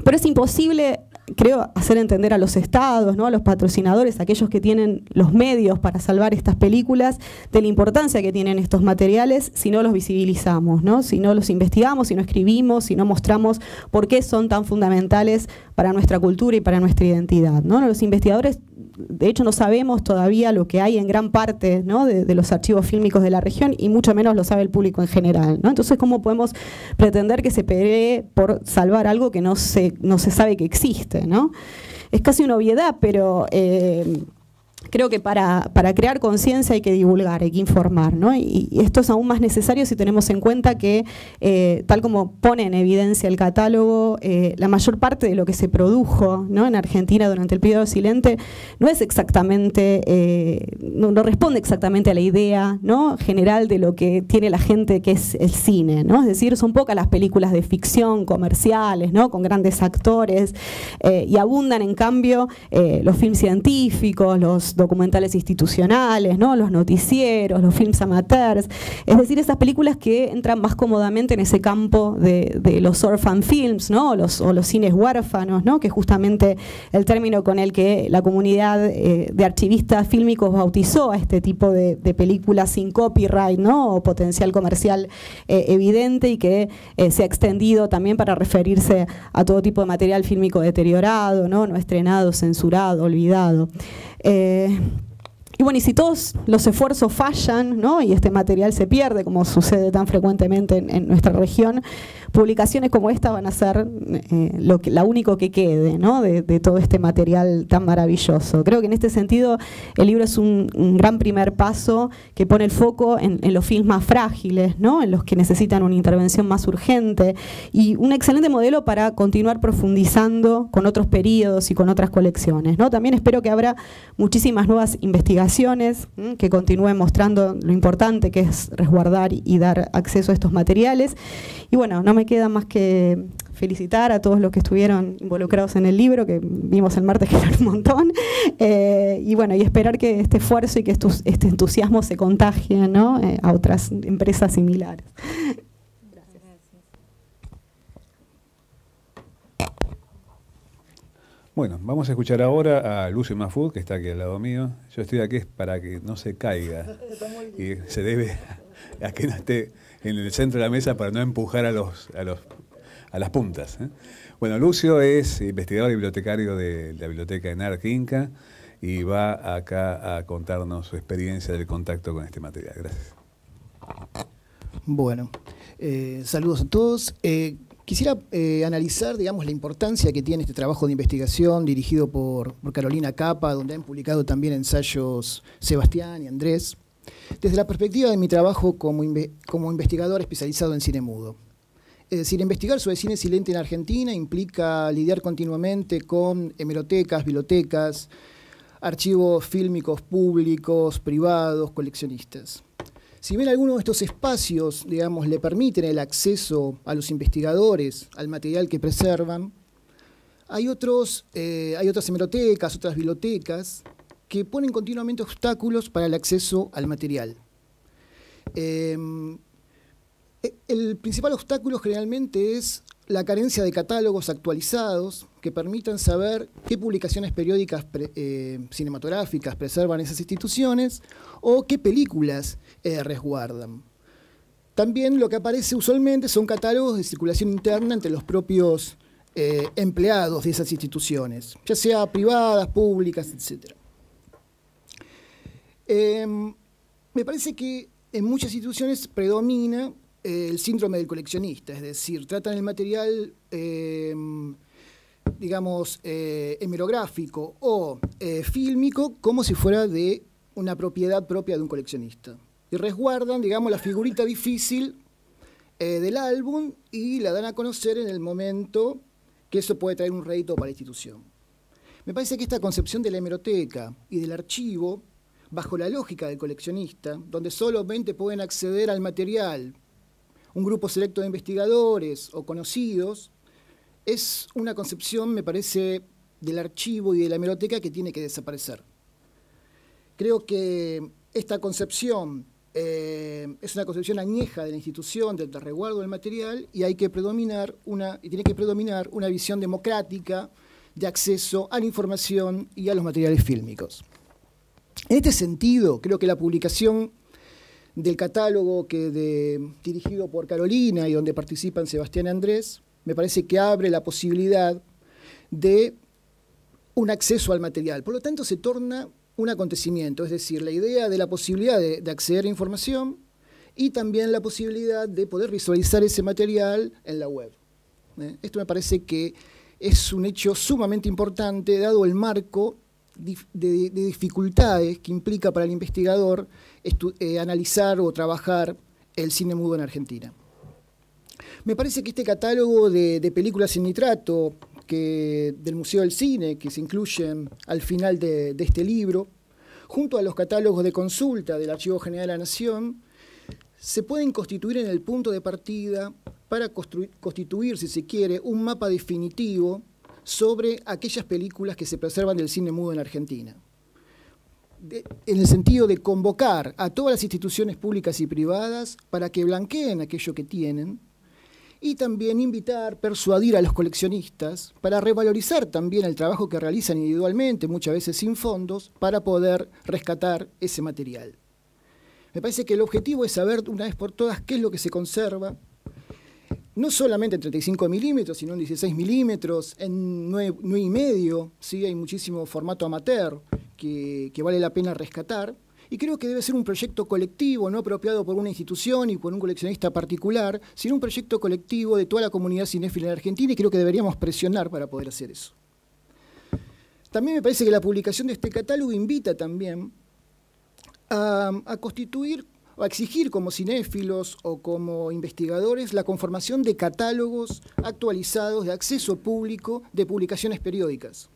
pero es imposible creo, hacer entender a los estados, ¿no? a los patrocinadores, a aquellos que tienen los medios para salvar estas películas, de la importancia que tienen estos materiales si no los visibilizamos, ¿no? si no los investigamos, si no escribimos, si no mostramos por qué son tan fundamentales para nuestra cultura y para nuestra identidad. ¿no? Los investigadores de hecho no sabemos todavía lo que hay en gran parte de, los archivos fílmicos de la región y mucho menos lo sabe el público en general. ¿no? Entonces, ¿cómo podemos pretender que se pelee por salvar algo que no se, no se sabe que existe? ¿no? Es casi una obviedad, pero... Eh, creo que para, crear conciencia hay que divulgar, hay que informar, ¿no? Y, esto es aún más necesario si tenemos en cuenta que, eh, tal como pone en evidencia el catálogo, eh, la mayor parte de lo que se produjo en Argentina durante el periodo silente no es exactamente, eh, no, responde exactamente a la idea ¿no? general de lo que tiene la gente que es el cine, ¿no? Es decir, son pocas las películas de ficción comerciales, ¿no? Con grandes actores y abundan en cambio los films científicos, los documentales institucionales, ¿no? los noticieros, los films amateurs, es decir, esas películas que entran más cómodamente en ese campo de, los orphan films ¿no? los, o los cines huérfanos, ¿no? que es justamente el término con el que la comunidad eh, de archivistas fílmicos bautizó a este tipo de, películas sin copyright ¿no? o potencial comercial eh, evidente y que eh, se ha extendido también para referirse a todo tipo de material fílmico deteriorado, no, no estrenado, censurado, olvidado. eh, Y bueno, y si todos los esfuerzos fallan y este material se pierde, como sucede tan frecuentemente en, nuestra región, publicaciones como esta van a ser eh, lo la único que quede de, todo este material tan maravilloso. Creo que en este sentido el libro es un, gran primer paso que pone el foco en, los films más frágiles, en los que necesitan una intervención más urgente y un excelente modelo para continuar profundizando con otros periodos y con otras colecciones. También espero que habrá muchísimas nuevas investigaciones que continúen mostrando lo importante que es resguardar y dar acceso a estos materiales. Y bueno, no me queda más que felicitar a todos los que estuvieron involucrados en el libro, que vimos el martes que era un montón, [laughs] eh, y bueno, y esperar que este esfuerzo y que este entusiasmo se contagie eh, a otras empresas similares. Bueno, vamos a escuchar ahora a Lucio Mafud, que está aquí al lado mío. Yo estoy aquí para que no se caiga. [laughs] Y se debe a que no esté en el centro de la mesa para no empujar a, los, las puntas. ¿eh? Bueno, Lucio es investigador y bibliotecario de la biblioteca en Inca y va acá a contarnos su experiencia del contacto con este material. Gracias. Bueno, eh, saludos a todos. Eh, Quisiera eh, analizar, digamos, la importancia que tiene este trabajo de investigación dirigido por, Carolina Capa, donde han publicado también ensayos Sebastián y Andrés, desde la perspectiva de mi trabajo como, investigador especializado en cine mudo. Es decir, investigar sobre cine silente en Argentina implica lidiar continuamente con hemerotecas, bibliotecas, archivos fílmicos públicos, privados, coleccionistas. Si bien algunos de estos espacios, digamos, le permiten el acceso a los investigadores, al material que preservan, hay, otros, eh, hay otras hemerotecas, otras bibliotecas, que ponen continuamente obstáculos para el acceso al material. Em, e, el principal obstáculo generalmente es la carencia de catálogos actualizados que permitan saber qué publicaciones periódicas eh, cinematográficas preservan esas instituciones o qué películas eh, resguardan. También lo que aparece usualmente son catálogos de circulación interna entre los propios eh, empleados de esas instituciones, ya sea privadas, públicas, etc. Em, me parece que en muchas instituciones predomina el síndrome del coleccionista, es decir, tratan el material, em, digamos, eh, hemerográfico o eh, fílmico como si fuera de una propiedad propia de un coleccionista. Y resguardan, digamos, la figurita difícil eh, del álbum y la dan a conocer en el momento que eso puede traer un rédito para la institución. Me parece que esta concepción de la hemeroteca y del archivo, bajo la lógica del coleccionista, donde solamente pueden acceder al material un grupo selecto de investigadores o conocidos, es una concepción, me parece, del archivo y de la hemeroteca que tiene que desaparecer. Creo que esta concepción eh, es una concepción añeja de la institución, del resguardo del material, y hay que predominar una, y tiene que predominar una visión democrática de acceso a la información y a los materiales fílmicos. En este sentido, creo que la publicación del catálogo que dirigido por Carolina y donde participan Sebastián Andrés, me parece que abre la posibilidad de un acceso al material. Por lo tanto, se torna un acontecimiento, es decir, la idea de la posibilidad de, acceder a información y también la posibilidad de poder visualizar ese material en la web. ¿eh? Esto me parece que es un hecho sumamente importante, dado el marco de dificultades que implica para el investigador eh, analizar o trabajar el cine mudo en Argentina. Me parece que este catálogo de, películas sin nitrato del Museo del Cine, que se incluyen al final de, de este libro, junto a los catálogos de consulta del Archivo General de la Nación, se pueden constituir en el punto de partida para constituir, si se quiere, un mapa definitivo sobre aquellas películas que se preservan del cine mudo en Argentina en el sentido de convocar a todas las instituciones públicas y privadas para que blanqueen aquello que tienen y también invitar, persuadir a los coleccionistas para revalorizar también el trabajo que realizan individualmente, muchas veces sin fondos, para poder rescatar ese material. Me parece que el objetivo es saber una vez por todas qué es lo que se conserva, no solamente en 35 milímetros, sino en 16 milímetros, en 9, y medio, ¿sí? hay muchísimo formato amateur que, vale la pena rescatar. Y creo que debe ser un proyecto colectivo, no apropiado por una institución y por un coleccionista particular, sino un proyecto colectivo de toda la comunidad cinéfila en Argentina y creo que deberíamos presionar para poder hacer eso. También me parece que la publicación de este catálogo invita también a constituir va a exigir como cinéfilos o como investigadores la conformación de catálogos actualizados de acceso público de publicaciones periódicas.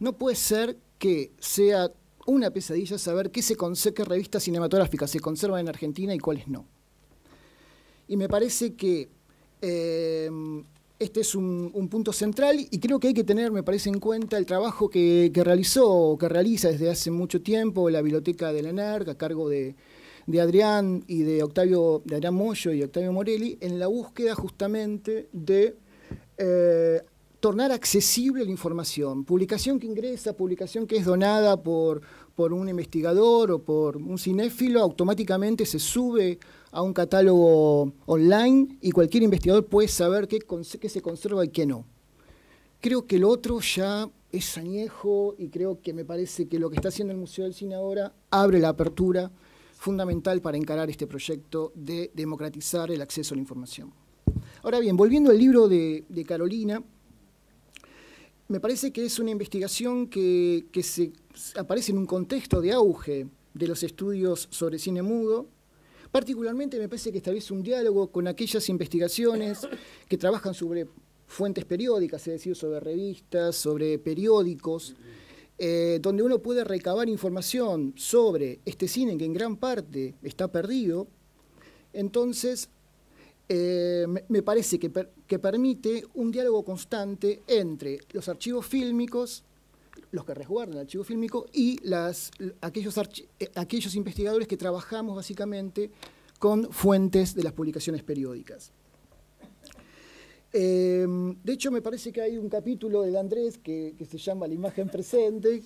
No puede ser que sea una pesadilla saber qué, se revistas cinematográficas se conservan en Argentina y cuáles no. Y me parece que eh, este es un, punto central y creo que hay que tener, me parece, en cuenta el trabajo que, que realizó o que realiza desde hace mucho tiempo la Biblioteca de la NARC a cargo de de Adrián y de Octavio, de Adrián Moyo y Octavio Morelli, en la búsqueda justamente de eh, tornar accesible la información. Publicación que ingresa, publicación que es donada por, por un investigador o por un cinéfilo, automáticamente se sube a un catálogo online y cualquier investigador puede saber qué, qué se conserva y qué no. Creo que el otro ya es añejo y creo que me parece que lo que está haciendo el Museo del Cine ahora abre la apertura fundamental para encarar este proyecto de democratizar el acceso a la información. Ahora bien, volviendo al libro de, Carolina, me parece que es una investigación que, que se, aparece en un contexto de auge de los estudios sobre cine mudo. Particularmente me parece que establece un diálogo con aquellas investigaciones que trabajan sobre fuentes periódicas, es decir, sobre revistas, sobre periódicos, eh, donde uno puede recabar información sobre este cine que en gran parte está perdido, entonces eh, me parece que, permite un diálogo constante entre los archivos fílmicos, los que resguardan el archivo fílmico, y eh, aquellos investigadores que trabajamos básicamente con fuentes de las publicaciones periódicas. Em, de hecho, me parece que hay un capítulo de Andrés que, se llama La imagen presente,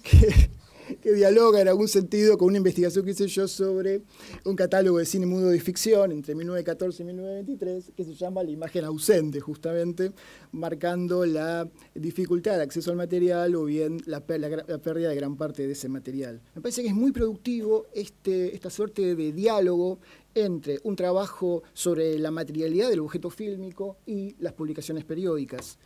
[laughs] que, dialoga en algún sentido con una investigación que hice yo sobre un catálogo de cine mudo de ficción entre 1914 y 1923, que se llama La imagen ausente, justamente, marcando la dificultad de acceso al material o bien la, pérdida de gran parte de ese material. Me parece que es muy productivo este, esta suerte de diálogo entre un trabajo sobre la materialidad del objeto fílmico y las publicaciones periódicas.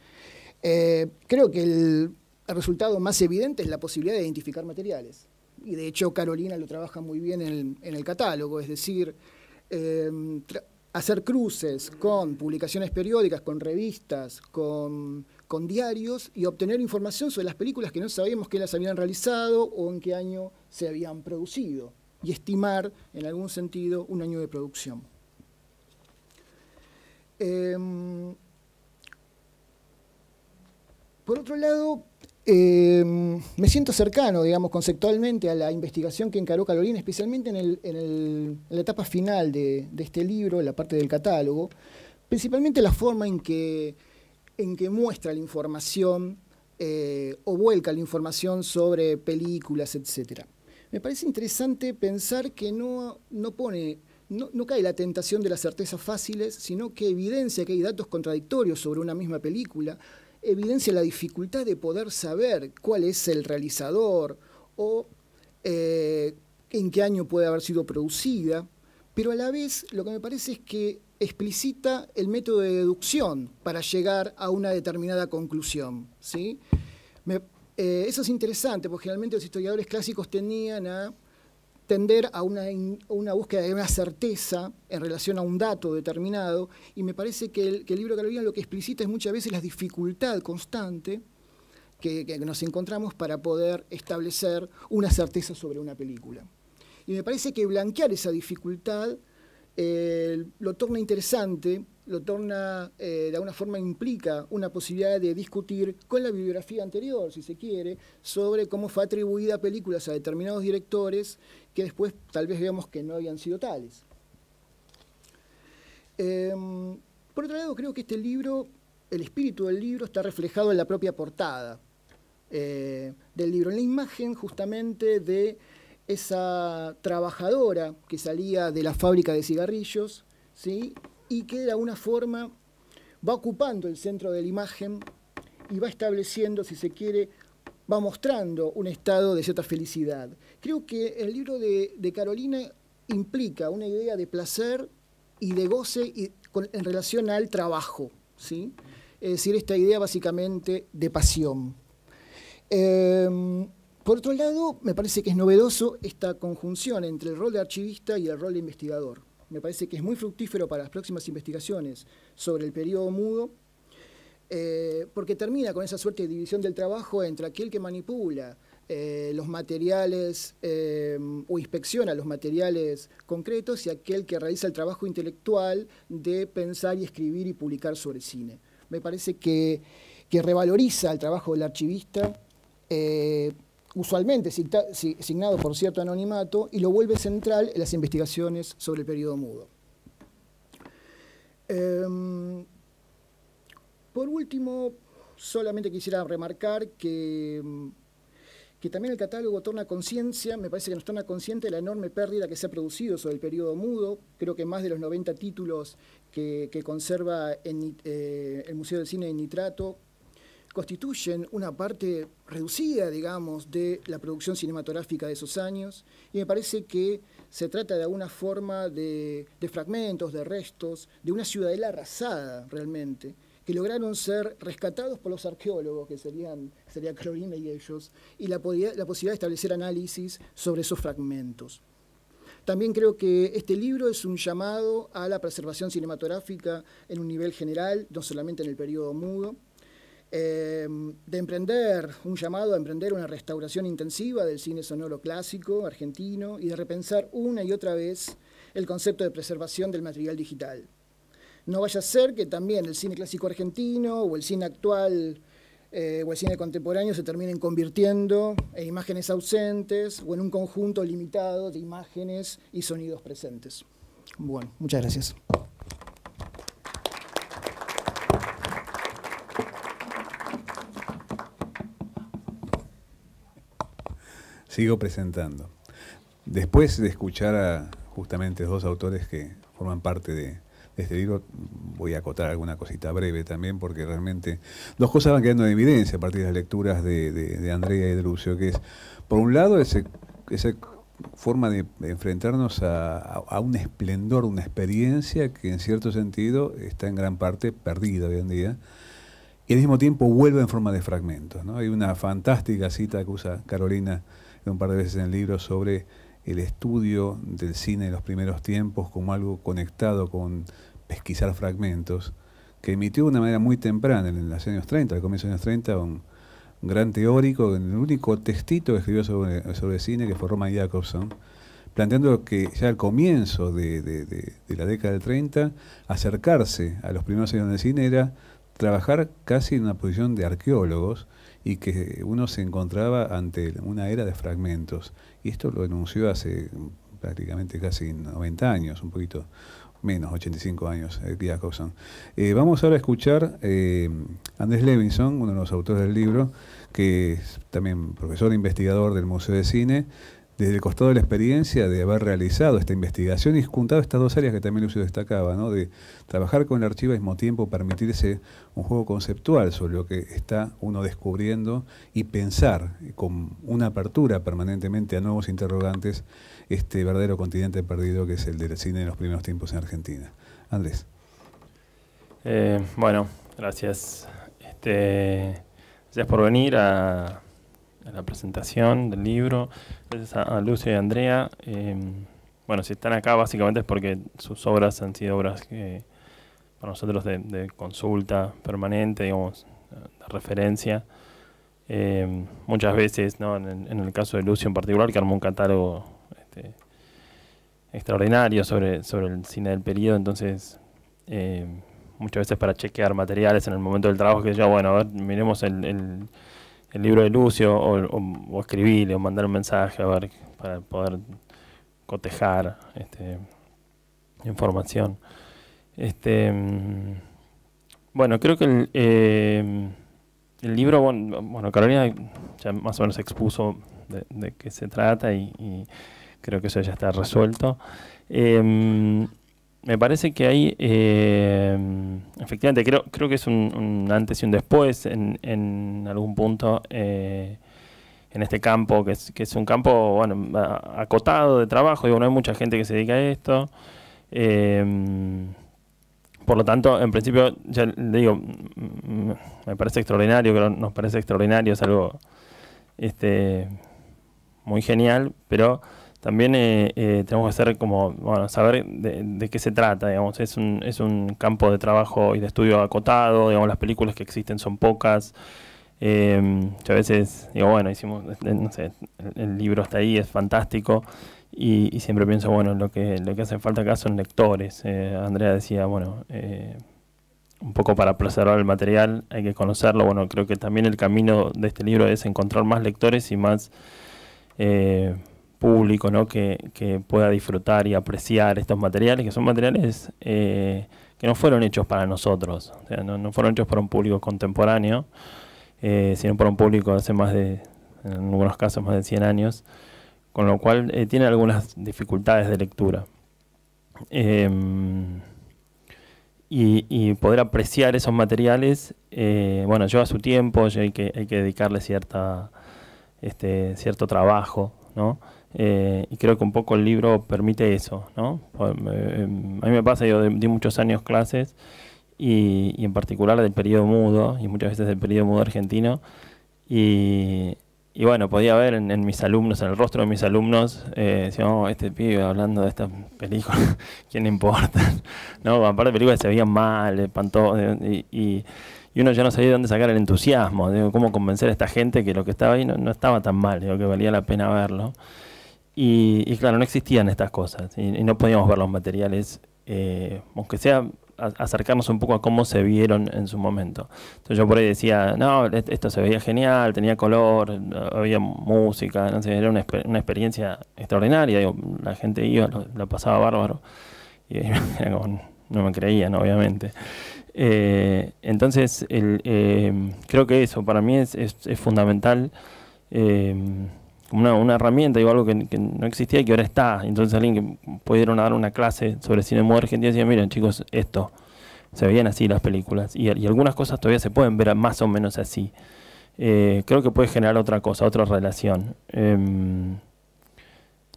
Eh, creo que el resultado más evidente es la posibilidad de identificar materiales. Y de hecho Carolina lo trabaja muy bien en, el catálogo, es decir, em, hacer cruces con publicaciones periódicas, con revistas, con, con, diarios y obtener información sobre las películas que no sabíamos que las habían realizado o en qué año se habían producido y estimar, en algún sentido, un año de producción. Em, por otro lado, em, me siento cercano, digamos, conceptualmente a la investigación que encaró Carolina, especialmente en, la etapa final de, este libro, en la parte del catálogo, principalmente la forma en que, muestra la información eh, o vuelca la información sobre películas, etcétera me parece interesante pensar que no, no pone, cae la tentación de las certezas fáciles, sino que evidencia que hay datos contradictorios sobre una misma película, evidencia la dificultad de poder saber cuál es el realizador o eh, en qué año puede haber sido producida, pero a la vez lo que me parece es que explicita el método de deducción para llegar a una determinada conclusión. ¿sí? Eh, eso es interesante, porque generalmente los historiadores clásicos tenían a tender a una, búsqueda de una certeza en relación a un dato determinado, y me parece que el, que el Carolina lo que explicita es muchas veces la dificultad constante que, nos encontramos para poder establecer una certeza sobre una película. Y me parece que blanquear esa dificultad eh, lo torna interesante lo torna, eh, de alguna forma implica una posibilidad de discutir con la bibliografía anterior, si se quiere, sobre cómo fue atribuida películas a determinados directores que después tal vez veamos que no habían sido tales. Em, por otro lado, creo que este libro, el espíritu del libro está reflejado en la propia portada eh, del libro, en la imagen justamente de esa trabajadora que salía de la fábrica de cigarrillos, ¿sí? y que de alguna forma va ocupando el centro de la imagen y va estableciendo, si se quiere, va mostrando un estado de cierta felicidad. Creo que el libro de, Carolina implica una idea de placer y de goce en relación al trabajo, ¿sí? es decir, esta idea básicamente de pasión. Em, por otro lado, me parece que es novedoso esta conjunción entre el rol de archivista y el rol de investigador me parece que es muy fructífero para las próximas investigaciones sobre el periodo mudo, eh, porque termina con esa suerte de división del trabajo entre aquel que manipula eh, los materiales eh, o inspecciona los materiales concretos y aquel que realiza el trabajo intelectual de pensar y escribir y publicar sobre cine. Me parece que, que revaloriza el trabajo del archivista usualmente signado por cierto anonimato, y lo vuelve central en las investigaciones sobre el periodo mudo. Em, por último, solamente quisiera remarcar que, em, que también el catálogo torna conciencia, me parece que nos torna consciente de la enorme pérdida que se ha producido sobre el periodo mudo. Creo que más de los 90 títulos que, conserva en, eh, el Museo del Cine de Nitrato constituyen una parte reducida, digamos, de la producción cinematográfica de esos años, y me parece que se trata de alguna forma de, fragmentos, de restos, de una ciudadela arrasada realmente, que lograron ser rescatados por los arqueólogos, que serían sería y ellos, y la, la, posibilidad de establecer análisis sobre esos fragmentos. También creo que este libro es un llamado a la preservación cinematográfica en un nivel general, no solamente en el periodo mudo, eh, de emprender un llamado a emprender una restauración intensiva del cine sonoro clásico argentino y de repensar una y otra vez el concepto de preservación del material digital. No vaya a ser que también el cine clásico argentino o el cine actual eh, o el cine contemporáneo se terminen convirtiendo en imágenes ausentes o en un conjunto limitado de imágenes y sonidos presentes. Bueno, muchas gracias. sigo presentando. Después de escuchar a justamente dos autores que forman parte de, este libro, voy a acotar alguna cosita breve también, porque realmente dos cosas van quedando en evidencia a partir de las lecturas de, Andrea y de Lucio, que es, por un lado, ese, esa forma de enfrentarnos a, un esplendor, una experiencia que en cierto sentido está en gran parte perdida hoy en día, y al mismo tiempo vuelve en forma de fragmentos. Hay una fantástica cita que usa Carolina un par de veces en el libro sobre el estudio del cine en los primeros tiempos como algo conectado con pesquisar fragmentos, que emitió de una manera muy temprana, en los años 30, al comienzo de los años 30, un, gran teórico, en el único textito que escribió sobre, cine, que fue Roman Jacobson, planteando que ya al comienzo de, la década del 30, acercarse a los primeros años del cine era trabajar casi en una posición de arqueólogos, y que uno se encontraba ante una era de fragmentos. Y esto lo denunció hace prácticamente casi 90 años, un poquito menos, 85 años, eh, Jacobson. Eh, vamos ahora a escuchar eh, Andrés Levinson, uno de los autores del libro, que es también profesor e investigador del Museo de Cine, desde el costado de la experiencia de haber realizado esta investigación y juntado estas dos áreas que también Lucio destacaba, de trabajar con el archivo al mismo tiempo permitirse un juego conceptual sobre lo que está uno descubriendo y pensar con una apertura permanentemente a nuevos interrogantes este verdadero continente perdido que es el del cine en los primeros tiempos en Argentina. Andrés. Eh, bueno, gracias. Este, gracias por venir a la presentación del libro, gracias a, Lucio y Andrea. Em, bueno, si están acá básicamente es porque sus obras han sido obras que para nosotros de, consulta permanente, digamos, de referencia. Em, muchas veces, ¿no? en, el, caso de Lucio en particular, que armó un catálogo este, extraordinario sobre, sobre el cine del periodo, entonces em, muchas veces para chequear materiales en el momento del trabajo, que ya, bueno, a ver, miremos el el libro de Lucio o, escribirle o mandar un mensaje a ver para poder cotejar este, información. Este, mm, bueno, creo que el, eh, el libro, bueno, Carolina ya más o menos expuso de, qué se trata y, creo que eso ya está resuelto. Eh, me parece que hay, eh, efectivamente, creo, creo que es un, antes y un después en, algún punto eh, en este campo, que es, que es un campo bueno, acotado de trabajo, y no hay mucha gente que se dedica a esto. Eh, por lo tanto, en principio, ya le digo, me parece extraordinario, nos parece extraordinario, es algo este, muy genial, pero también eh, eh, tenemos que hacer como, bueno, saber de, qué se trata, digamos, es un, es un campo de trabajo y de estudio acotado, digamos, las películas que existen son pocas, em, a veces digo, bueno, hicimos, eh, el, libro está ahí, es fantástico, y, siempre pienso, bueno, lo que, lo que hace falta acá son lectores, Andrea decía, bueno, un poco para preservar el material, hay que conocerlo. Bueno, creo que también el camino de este libro es encontrar más lectores y más público ¿no? que, pueda disfrutar y apreciar estos materiales, que son materiales eh, que no fueron hechos para nosotros, o sea, no, fueron hechos para un público contemporáneo, eh, sino para un público de hace más de, en algunos casos, más de 100 años, con lo cual eh, tiene algunas dificultades de lectura. Em, y, poder apreciar esos materiales, bueno, lleva su tiempo, hay que, hay que dedicarle cierta, este, cierto trabajo, ¿no? Eh, y creo que un poco el libro permite eso, ¿no? Eh, em, a mí me pasa, yo di muchos años clases y, en particular del periodo mudo y muchas veces del periodo mudo argentino y, bueno, podía ver en, mis alumnos, en el rostro de mis alumnos, eh, oh, este pibe hablando de estas películas, [laughs] ¿quién importa? [laughs] no, aparte de películas se veían mal, espantó, y, uno ya no sabía dónde sacar el entusiasmo, de cómo convencer a esta gente que lo que estaba ahí no, estaba tan mal, que valía la pena verlo. Y, claro, no existían estas cosas y, no podíamos ver los materiales, eh, aunque sea acercarnos un poco a cómo se vieron en su momento. Entonces yo por ahí decía, no, esto se veía genial, tenía color, había música, era una, experiencia extraordinaria, la gente iba, lo, la pasaba bárbaro. Y [laughs] no me creían, obviamente. Eh, entonces, eh, creo que eso para mí es, fundamental una, una herramienta, digo, algo que, no existía y que ahora está. Entonces alguien que pudieron dar una clase sobre cine mudo argentino decía, miren chicos, esto, se veían así las películas. Y, algunas cosas todavía se pueden ver más o menos así. Eh, creo que puede generar otra cosa, otra relación. Em,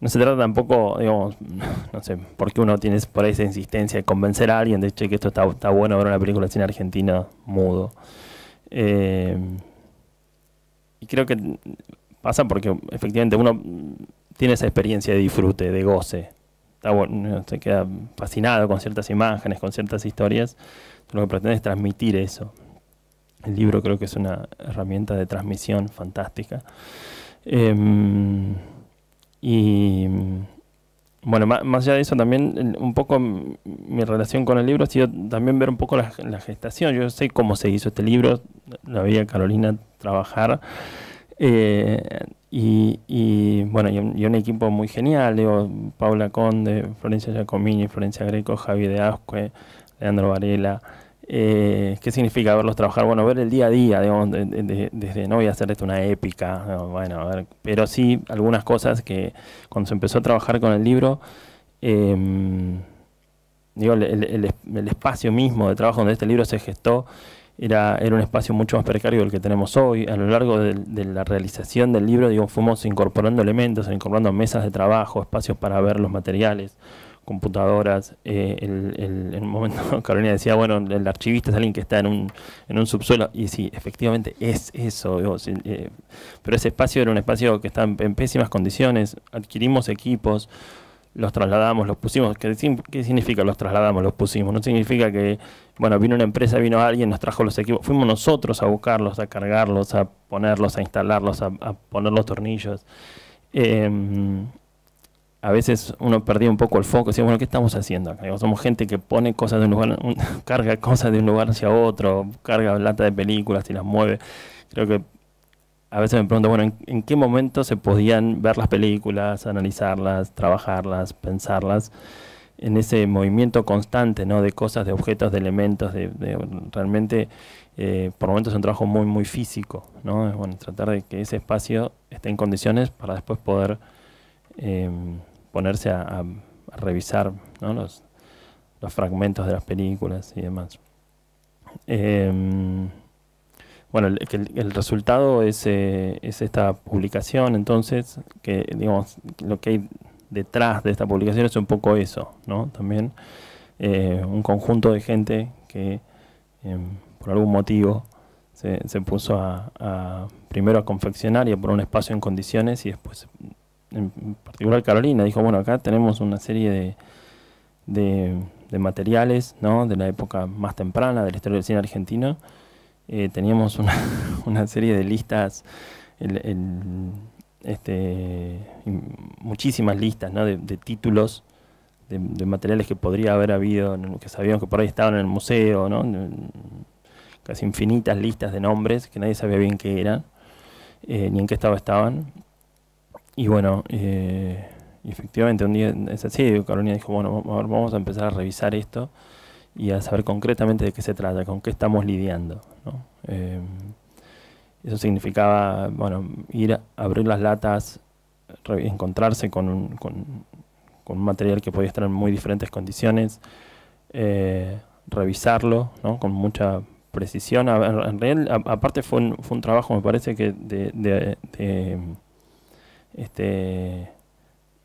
no se trata tampoco, digamos, [laughs] no sé, porque uno tiene por ahí esa insistencia de convencer a alguien de che, que esto está, bueno ver una película cine argentina mudo. Em, y creo que pasa porque efectivamente uno tiene esa experiencia de disfrute, de goce. se queda fascinado con ciertas imágenes, con ciertas historias. Lo que pretende es transmitir eso. El libro creo que es una herramienta de transmisión fantástica. Em, y bueno, más, allá de eso, también un poco mi relación con el libro ha sido también ver un poco la, la gestación. Yo sé cómo se hizo este libro, la veía Carolina trabajar. Eh, y, bueno, y un, equipo muy genial, digo, Paula Conde, Florencia Giacomini, Florencia Greco, Javi de Asque, Leandro Varela. Eh, ¿Qué significa verlos trabajar? Bueno, ver el día a día, desde no voy a hacer esto una épica, bueno, pero sí algunas cosas que cuando se empezó a trabajar con el libro, em, digo, el espacio mismo de trabajo donde este libro se gestó, era, era un espacio mucho más precario del que tenemos hoy. A lo largo de, la realización del libro, digo fuimos incorporando elementos, incorporando mesas de trabajo, espacios para ver los materiales, computadoras. Eh, el, en un momento [laughs] Carolina decía, bueno, el archivista es alguien que está en un, en un subsuelo. Y sí, efectivamente es eso. Eh, pero ese espacio era un espacio que está en pésimas condiciones. Adquirimos equipos los trasladamos, los pusimos. ¿Qué, significa los trasladamos, los pusimos? No significa que, bueno, vino una empresa, vino alguien, nos trajo los equipos. Fuimos nosotros a buscarlos, a cargarlos, a ponerlos, a instalarlos, a, poner los tornillos. Em, a veces uno perdía un poco el foco, decía, bueno, ¿qué estamos haciendo acá? Somos gente que pone cosas de un lugar, [laughs] carga cosas de un lugar hacia otro, carga lata de películas y las mueve. Creo que a veces me pregunto, bueno, ¿en, qué momento se podían ver las películas, analizarlas, trabajarlas, pensarlas? En ese movimiento constante, ¿no? De cosas, de objetos, de elementos, de, realmente, eh, por momentos es un trabajo muy, muy físico, ¿no? Es bueno, tratar de que ese espacio esté en condiciones para después poder em, ponerse a, revisar los, los, fragmentos de las películas y demás. Em, bueno, el, resultado eh, es, esta publicación, entonces, que digamos, lo que hay detrás de esta publicación es un poco eso, ¿no? También eh, un conjunto de gente que em, por algún motivo se, puso a, primero a confeccionar y a poner un espacio en condiciones y después, en particular Carolina, dijo, bueno, acá tenemos una serie de, de materiales, ¿no? De la época más temprana de la historia del cine argentino eh, teníamos una, [laughs] una, serie de listas, este, muchísimas listas ¿no? de, títulos, de, materiales que podría haber habido, que sabíamos que por ahí estaban en el museo, ¿no? casi infinitas listas de nombres que nadie sabía bien qué eran, eh, ni en qué estado estaban. Y bueno, eh, efectivamente, un día, es así, Carolina dijo, bueno, vamos a empezar a revisar esto y a saber concretamente de qué se trata, con qué estamos lidiando. Em, eso significaba bueno, ir a abrir las latas, encontrarse con un, con, material que podía estar en muy diferentes condiciones, eh, revisarlo ¿no? con mucha precisión. En aparte fue un, fue un trabajo, me parece, que de, de este,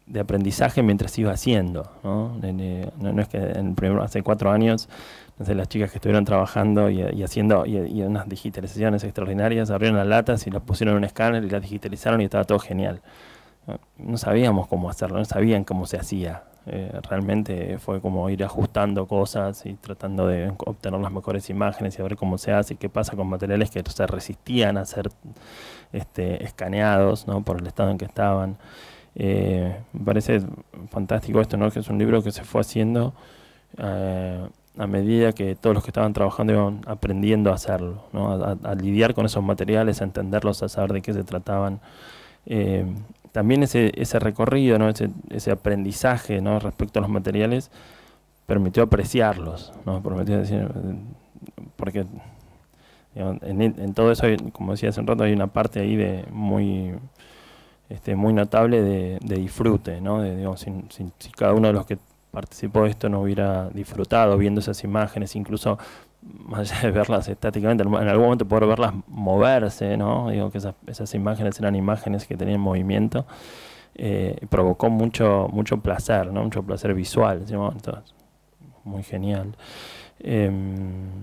de aprendizaje mientras iba haciendo. ¿no? No, es que en primer, hace cuatro años no las chicas que estuvieron trabajando y, haciendo y, unas digitalizaciones extraordinarias, abrieron las latas y las pusieron en un escáner y las digitalizaron y estaba todo genial. No sabíamos cómo hacerlo, no sabían cómo se hacía. Eh, realmente fue como ir ajustando cosas y tratando de obtener las mejores imágenes y a ver cómo se hace qué pasa con materiales que se resistían a ser este, escaneados por el estado en que estaban. Eh, me parece fantástico esto, ¿no? que es un libro que se fue haciendo eh, a medida que todos los que estaban trabajando iban aprendiendo a hacerlo, a, lidiar con esos materiales, a entenderlos, a saber de qué se trataban. Eh, también ese, recorrido, ese, aprendizaje respecto a los materiales permitió apreciarlos, ¿no? porque en, todo eso, como decía hace un rato, hay una parte ahí de muy este, muy notable de, disfrute, ¿no? si cada uno de los que participó de esto no hubiera disfrutado viendo esas imágenes, incluso más allá de verlas estáticamente, en algún momento poder verlas moverse, ¿no? Digo que esas, imágenes eran imágenes que tenían movimiento, eh, provocó mucho, mucho placer, ¿no? Mucho placer visual, muy genial. Em,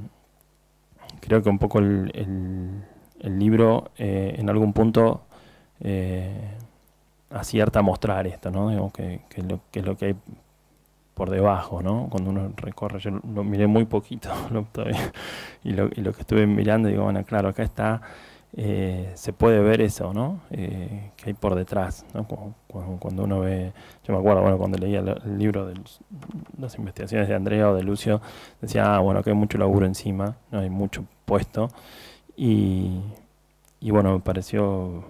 creo que un poco el, libro eh, en algún punto acierta eh, a mostrar esto, ¿no? Digo que, lo, es lo que hay por debajo, ¿no? Cuando uno recorre, yo lo miré muy poquito [laughs] y, lo, que estuve mirando, digo, bueno, claro, acá está, eh, se puede ver eso, ¿no? Eh, que hay por detrás, ¿no? Cuando, uno ve, yo me acuerdo, bueno, cuando leía el libro de las investigaciones de Andrea o de Lucio, decía, ah, bueno, que hay mucho laburo encima, ¿no? hay mucho puesto, y, y bueno, me pareció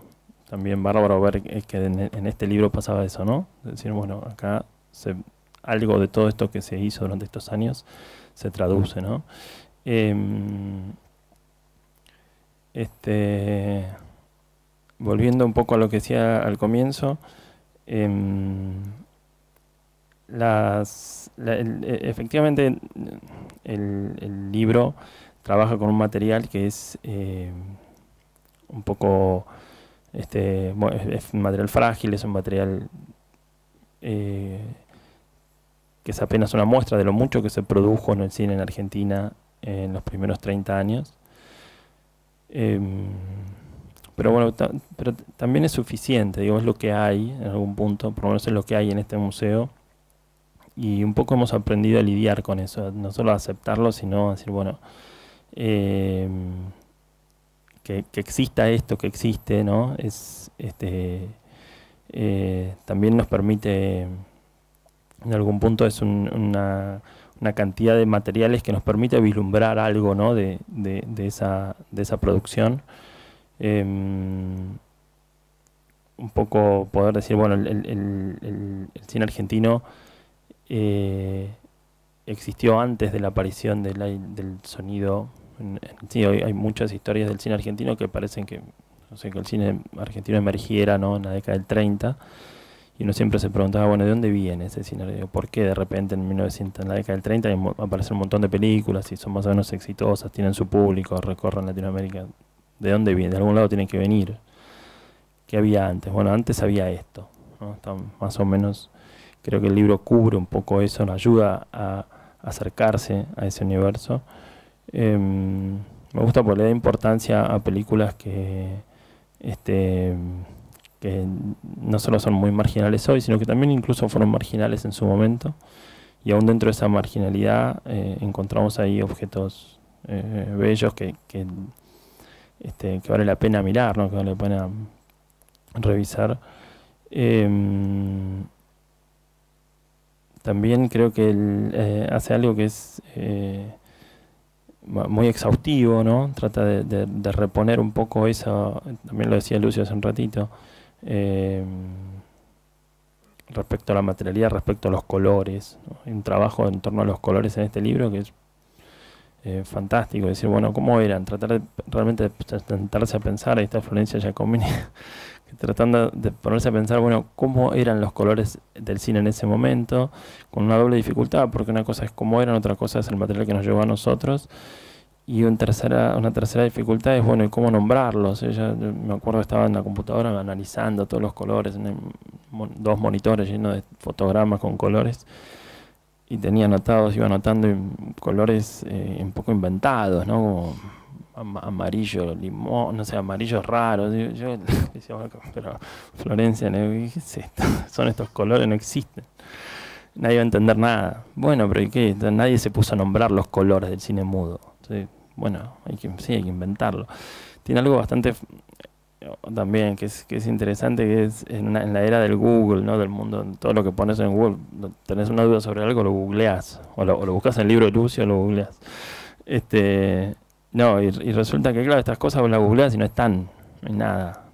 también bárbaro ver que en, este libro pasaba eso, ¿no? Decir, bueno, acá se, algo de todo esto que se hizo durante estos años se traduce, ¿no? Em, este, volviendo un poco a lo que decía al comienzo, em, las, e, efectivamente el, libro trabaja con un material que es eh, un poco este, es, un material frágil, es un material eh, que es apenas una muestra de lo mucho que se produjo en el cine en Argentina en los primeros 30 años. Em, pero bueno, pero también es suficiente, digo, es lo que hay en algún punto, por lo menos es lo que hay en este museo. Y un poco hemos aprendido a lidiar con eso, no solo a aceptarlo, sino a decir, bueno, em, que, exista esto que existe, ¿no? Es, este, eh, también nos permite, en algún punto es una, cantidad de materiales que nos permite vislumbrar algo, ¿no? De, de, esa, producción. Em, un poco poder decir, bueno, el, cine argentino eh, existió antes de la aparición del, del sonido sí, hoy hay muchas historias del cine argentino que parecen que, no sé, que el cine argentino emergiera ¿no? en la década del 30 y uno siempre se preguntaba, bueno, ¿de dónde viene ese cine? ¿Por qué de repente en, en la década del 30 aparecen un montón de películas y son más o menos exitosas, tienen su público, recorren Latinoamérica? ¿De dónde viene? De algún lado tiene que venir. ¿Qué había antes? Bueno, antes había esto. más o menos, creo que el libro cubre un poco eso, nos ayuda a acercarse a ese universo. Em, me gusta porque le da importancia a películas este, que, no solo son muy marginales hoy, sino que también incluso fueron marginales en su momento. Y aún dentro de esa marginalidad eh, encontramos ahí objetos eh, bellos este, que, vale la pena mirar, que vale la pena revisar. Em, también creo que él eh, hace algo que es muy exhaustivo, ¿no? Trata de, reponer un poco eso, también lo decía Lucio hace un ratito, eh, respecto a la materialidad, respecto a los colores. Hay un trabajo en torno a los colores en este libro que es eh, fantástico, decir, bueno, ¿cómo eran? Tratar de, realmente de sentarse a pensar, ahí está Florencia Giacomini tratando de ponerse a pensar, bueno, cómo eran los colores del cine en ese momento, con una doble dificultad, porque una cosa es cómo eran, otra cosa es el material que nos llevó a nosotros, y una tercera, una tercera dificultad es, bueno, cómo nombrarlos. Ella, me acuerdo, estaba en la computadora analizando todos los colores, en dos monitores llenos de fotogramas con colores, y tenía anotados, iba anotando colores eh, un poco inventados, ¿no? amarillo, limón, no sé, amarillo raro Yo, [laughs] decía, pero Florencia, [laughs] Son estos colores, no existen. Nadie va a entender nada. Bueno, pero ¿y qué? Nadie se puso a nombrar los colores del cine mudo. bueno, hay que, sí, hay que inventarlo. Tiene algo bastante también que es, que es interesante, que es en, la era del Google, ¿no? del mundo, todo lo que pones en Google, tenés una duda sobre algo, lo googleás, o lo, buscas en el libro de Lucio, lo googleás. Este, no, y, resulta que, claro, estas cosas las googleás y no están, en nada.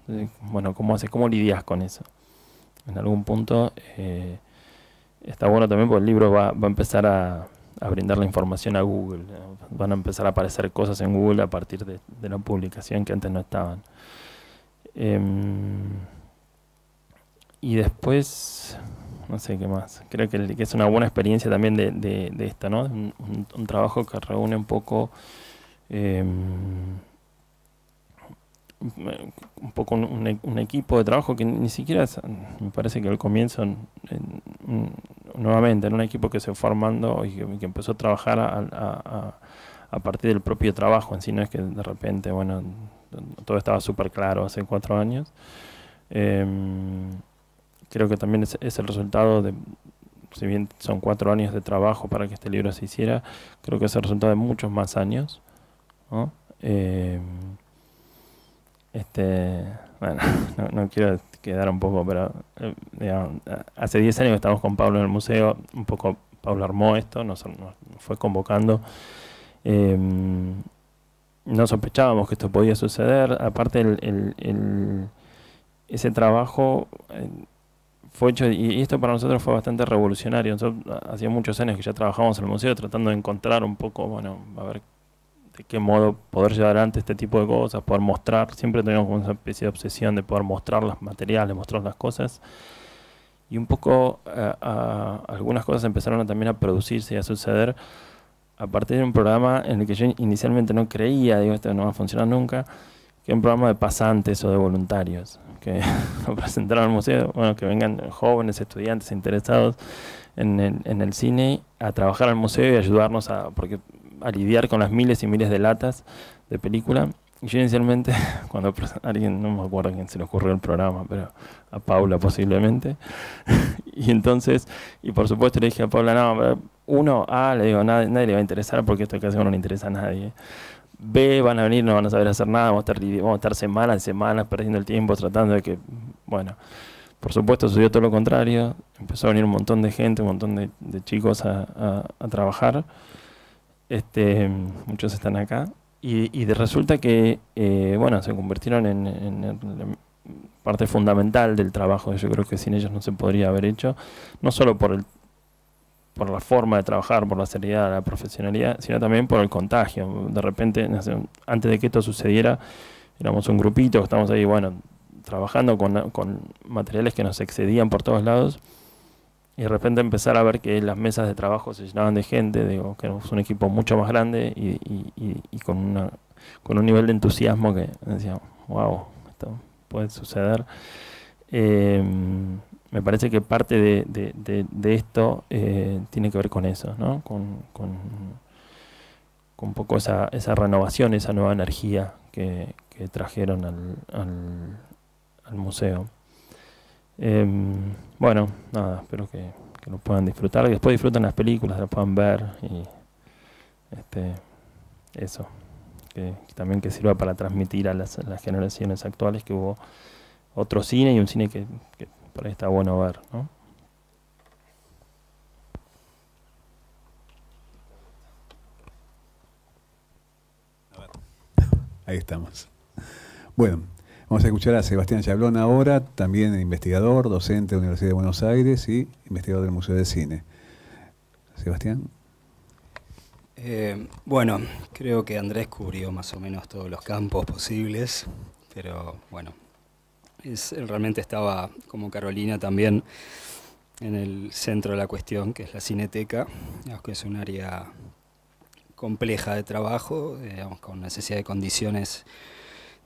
bueno, ¿cómo, haces, ¿cómo lidias con eso? En algún punto eh, está bueno también porque el libro va, a empezar a, brindar la información a Google. Van a empezar a aparecer cosas en Google a partir de, de la publicación que antes no estaban. Em, y después, no sé qué más. Creo que, es una buena experiencia también de, de, de ¿no? un trabajo que reúne un poco Em, un poco e, un, equipo de trabajo que ni siquiera me parece que al comienzo nuevamente en un equipo que se formando y que, empezó a trabajar a, partir del propio trabajo en sí no es que de repente bueno todo estaba súper claro hace cuatro años em, creo que también es, es el resultado de si bien son cuatro años de trabajo para que este libro se hiciera creo que es el resultado de muchos más años eh, este, bueno, [laughs] no, quiero quedar un poco, pero eh, hace 10 años que estamos con Pablo en el museo, un poco Pablo armó esto, nos, fue convocando. Em, no sospechábamos que esto podía suceder, aparte el, ese trabajo eh, fue hecho, y esto para nosotros fue bastante revolucionario, hacía muchos años que ya trabajábamos en el museo tratando de encontrar un poco, bueno, a ver de qué modo poder llevar adelante este tipo de cosas, poder mostrar, siempre tenemos una especie de obsesión de poder mostrar los materiales, mostrar las cosas. Y un poco eh, algunas cosas empezaron también a producirse y a suceder a partir de un programa en el que yo inicialmente no creía, digo, esto no va a funcionar nunca, que es un programa de pasantes o de voluntarios, que [laughs] lo presentaron al museo, bueno, que vengan jóvenes, estudiantes interesados en el, en el cine a trabajar al museo y ayudarnos a, porque a lidiar con las miles y miles de latas de película. Yo inicialmente, [laughs] cuando alguien, no me acuerdo quién se le ocurrió el programa, pero a Paula posiblemente. [laughs] y entonces, y por supuesto le dije a Paula, no, uno, A, le digo, nadie, nadie le va a interesar porque esto que hacemos no le interesa a nadie. B, van a venir, no van a saber hacer nada, vamos a estar, vamos estar semanas y semanas perdiendo el tiempo tratando de que, bueno, por supuesto sucedió todo lo contrario, empezó a venir un montón de gente, un montón de, chicos a, a, a trabajar. Este, muchos están acá. Y, resulta que, eh, bueno, se convirtieron en, parte fundamental del trabajo. Yo creo que sin ellos no se podría haber hecho. No solo por el por la forma de trabajar, por la seriedad, la profesionalidad, sino también por el contagio. De repente, antes de que esto sucediera, éramos un grupito, estamos ahí, bueno, trabajando con, con materiales que nos excedían por todos lados y de repente empezar a ver que las mesas de trabajo se llenaban de gente, digo, que era un equipo mucho más grande y, con, una, con un nivel de entusiasmo que decía, wow, esto puede suceder. Eh, me parece que parte de, esto eh, tiene que ver con eso, ¿no? con, un poco esa, esa, renovación, esa nueva energía que, trajeron al, al museo. Em, bueno, nada, espero que, que, lo puedan disfrutar, que después disfruten las películas, las puedan ver y este, eso. Que, también que sirva para transmitir a las, generaciones actuales que hubo otro cine y un cine que, que por ahí está bueno ver, ¿no? Ahí estamos. Bueno, Vamos a escuchar a Sebastián Chablón ahora, también investigador, docente de la Universidad de Buenos Aires y investigador del Museo de Cine. Sebastián. Eh, bueno, creo que Andrés cubrió más o menos todos los campos posibles, pero bueno, él realmente estaba como Carolina también en el centro de la cuestión, que es la cineteca, que es un área compleja de trabajo, eh, con necesidad de condiciones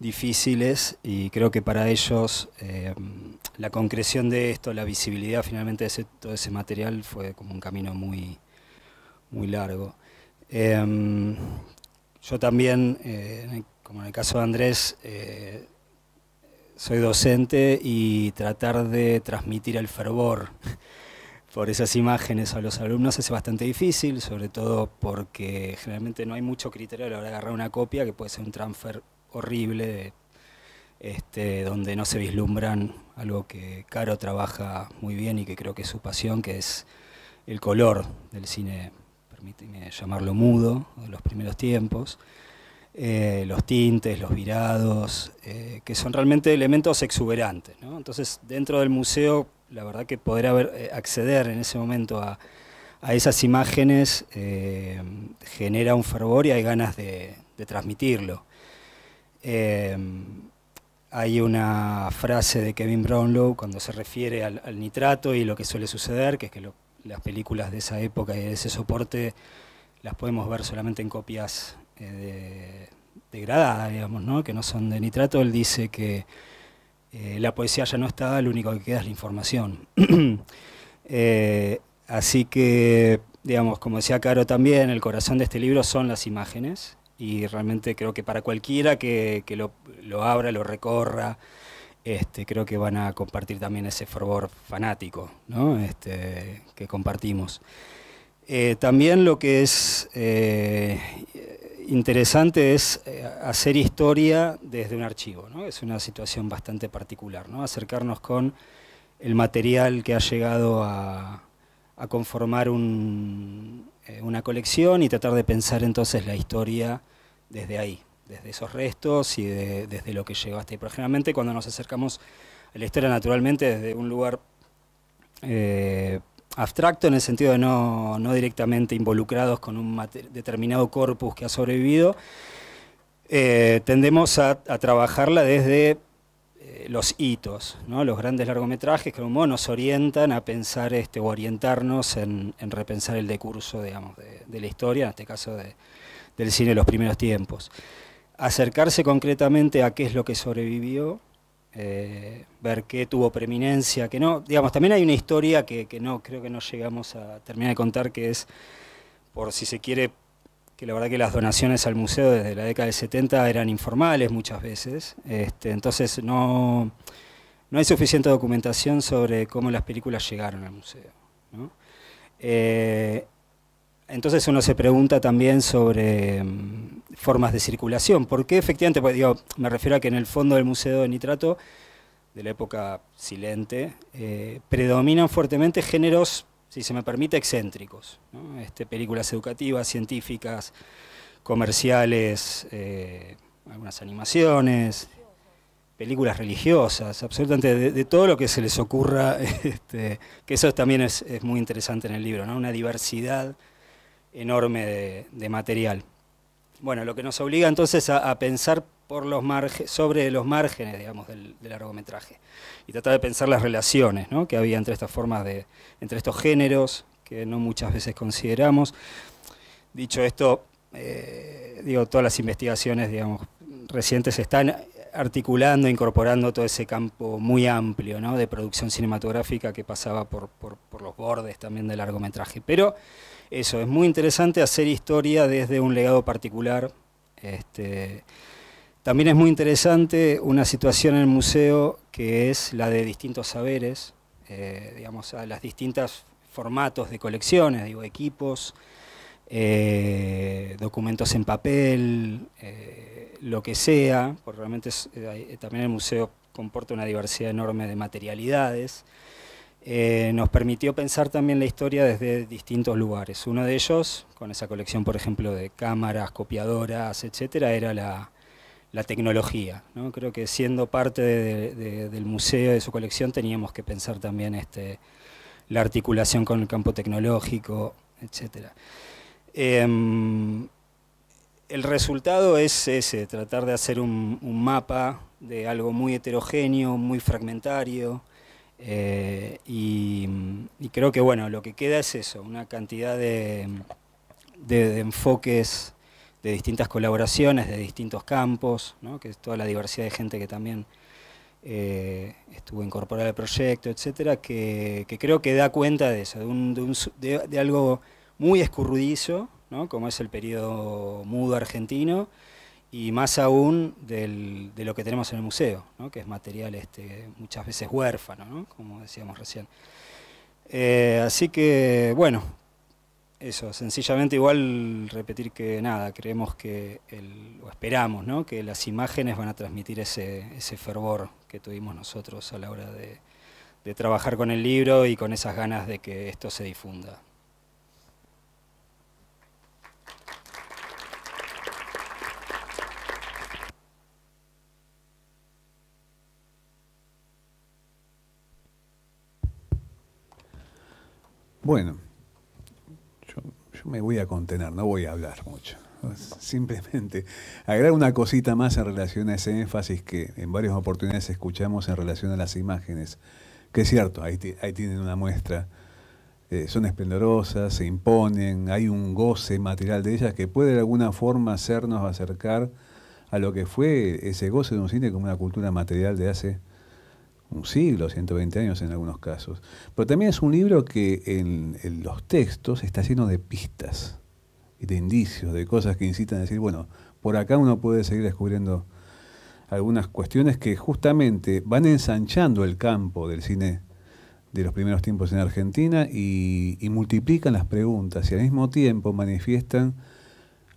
difíciles y creo que para ellos eh, la concreción de esto, la visibilidad finalmente de todo ese material fue como un camino muy, muy largo. Em, yo también, eh, como en el caso de Andrés, eh, soy docente y tratar de transmitir el fervor [laughs] por esas imágenes a los alumnos es bastante difícil, sobre todo porque generalmente no hay mucho criterio a la hora de agarrar una copia, que puede ser un transfer horrible, este, donde no se vislumbran algo que Caro trabaja muy bien y que creo que es su pasión, que es el color del cine, permíteme llamarlo mudo, de los primeros tiempos, eh, los tintes, los virados, eh, que son realmente elementos exuberantes. Entonces, dentro del museo, la verdad que poder eh, acceder en ese momento a, esas imágenes genera un fervor y hay ganas de transmitirlo. Em, hay una frase de Kevin Brownlow cuando se refiere al, nitrato y lo que suele suceder, que es que las películas de esa época y de ese soporte las podemos ver solamente en copias eh, degradadas, digamos, que no son de nitrato. Él dice que eh, la poesía ya no está, lo único que queda es la información. [clears throat] Eh, así que, digamos, como decía Caro también, el corazón de este libro son las imágenes y realmente creo que para cualquiera que, lo, abra, lo recorra, este, creo que van a compartir también ese fervor fanático este, que compartimos. Eh, también lo que es eh, interesante es eh, hacer historia desde un archivo, es una situación bastante particular, ¿no? acercarnos con el material que ha llegado a conformar un, eh, una colección y tratar de pensar entonces la historia desde ahí, desde esos restos y desde lo que llegó hasta ahí. Pero cuando nos acercamos a la historia naturalmente desde un lugar eh, abstracto en el sentido de no, directamente involucrados con un determinado corpus que ha sobrevivido, eh, tendemos a trabajarla desde eh, los hitos, ¿no? los grandes largometrajes que como nos orientan a pensar este, o orientarnos en, repensar el decurso de, la historia, en este caso del cine de los primeros tiempos. Acercarse concretamente a qué es lo que sobrevivió, eh, ver qué tuvo preeminencia, que no. Digamos, también hay una historia que, que no creo que no llegamos a terminar de contar, que es, por si se quiere, que la verdad que las donaciones al museo desde la década de 70 eran informales muchas veces, este, entonces no, hay suficiente documentación sobre cómo las películas llegaron al museo. Eh, entonces uno se pregunta también sobre mm, formas de circulación. ¿Por qué efectivamente? Pues, me refiero a que en el fondo del Museo de Nitrato, de la época silente, eh, predominan fuertemente géneros si se me permite, excéntricos. Este, películas educativas, científicas, comerciales, eh, algunas animaciones, películas religiosas, absolutamente de, todo lo que se les ocurra, [laughs] este, que eso también es, muy interesante en el libro, ¿no? una diversidad enorme de, material. Bueno, lo que nos obliga entonces a pensar los sobre los márgenes, digamos, del, largometraje. Y tratar de pensar las relaciones que había entre estas formas de, entre estos géneros, que no muchas veces consideramos. Dicho esto, eh, digo, todas las investigaciones, digamos, recientes están articulando, incorporando todo ese campo muy amplio de producción cinematográfica que pasaba por, los bordes también del largometraje. Pero eso, es muy interesante hacer historia desde un legado particular. Este, también es muy interesante una situación en el museo que es la de distintos saberes, eh, digamos, a las distintas formatos de colecciones, digo, equipos, eh, documentos en papel, eh, lo que sea, porque realmente también el museo comporta una diversidad enorme de materialidades. nos permitió pensar también la historia desde distintos lugares. Uno de ellos, con esa colección, por ejemplo, de cámaras, copiadoras, etcétera, era la, la tecnología. Creo que siendo parte del museo, de su colección, teníamos que pensar también este, la articulación con el campo tecnológico, etc. Em, el resultado es ese, tratar de hacer un, mapa de algo muy heterogéneo, muy fragmentario, eh, y, creo que bueno, lo que queda es eso, una cantidad de, de enfoques de distintas colaboraciones, de distintos campos, que es toda la diversidad de gente que también eh, estuvo incorporada al proyecto, etcétera, que, creo que da cuenta de eso, de, algo muy escurridizo, como es el periodo mudo argentino, y más aún de lo que tenemos en el museo, que es material este, muchas veces huérfano, como decíamos recién. Eh, así que, bueno, eso, sencillamente igual repetir que nada, creemos que, el, o esperamos, ¿no? que las imágenes van a transmitir ese, ese fervor que tuvimos nosotros a la hora de, de trabajar con el libro y con esas ganas de que esto se difunda. Bueno, yo me voy a contener, no voy a hablar mucho. Simplemente agregar una cosita más en relación a ese énfasis que en varias oportunidades escuchamos en relación a las imágenes, que es cierto, ahí, ahí tienen una muestra, eh, son esplendorosas, se imponen, hay un goce material de ellas que puede de alguna forma hacernos acercar a lo que fue ese goce de un cine como una cultura material de hace un siglo, 120 años en algunos casos. Pero también es un libro que en, los textos está lleno de pistas, de indicios, de cosas que incitan a decir, bueno, por acá uno puede seguir descubriendo algunas cuestiones que justamente van ensanchando el campo del cine de los primeros tiempos en Argentina y, y multiplican las preguntas y al mismo tiempo manifiestan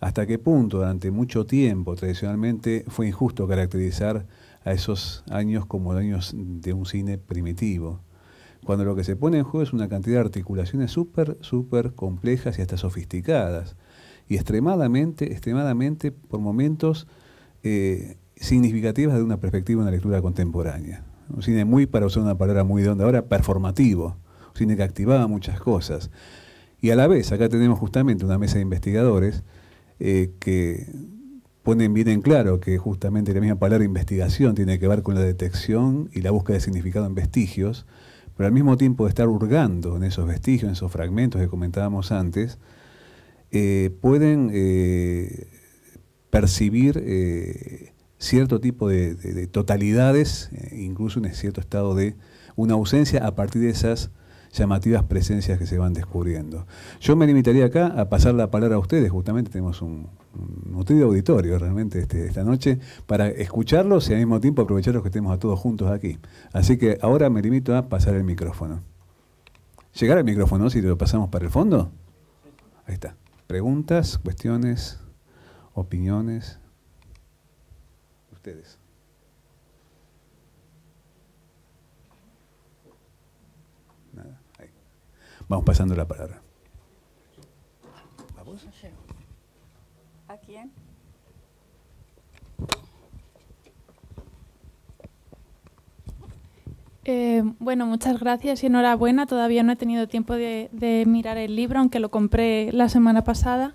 hasta qué punto durante mucho tiempo tradicionalmente fue injusto caracterizar a esos años como años de un cine primitivo, cuando lo que se pone en juego es una cantidad de articulaciones súper, súper complejas y hasta sofisticadas, y extremadamente, extremadamente, por momentos, eh, significativas de una perspectiva de una lectura contemporánea. Un cine muy, para usar una palabra muy de onda ahora, performativo, un cine que activaba muchas cosas. Y a la vez, acá tenemos justamente una mesa de investigadores eh, que ponen bien en claro que justamente la misma palabra investigación tiene que ver con la detección y la búsqueda de significado en vestigios, pero al mismo tiempo de estar hurgando en esos vestigios, en esos fragmentos que comentábamos antes, eh, pueden eh, percibir eh, cierto tipo de, totalidades, incluso en cierto estado de una ausencia a partir de esas llamativas presencias que se van descubriendo. Yo me limitaría acá a pasar la palabra a ustedes, justamente tenemos un, un nutrido auditorio realmente este, esta noche, para escucharlos y al mismo tiempo aprovechar los que tenemos a todos juntos aquí. Así que ahora me limito a pasar el micrófono. ¿Llegar al micrófono si lo pasamos para el fondo? Ahí está. Preguntas, cuestiones, opiniones. Ustedes. Vamos pasando la palabra. ¿A quién? Eh, bueno, muchas gracias y enhorabuena. Todavía no he tenido tiempo de, de, mirar el libro, aunque lo compré la semana pasada.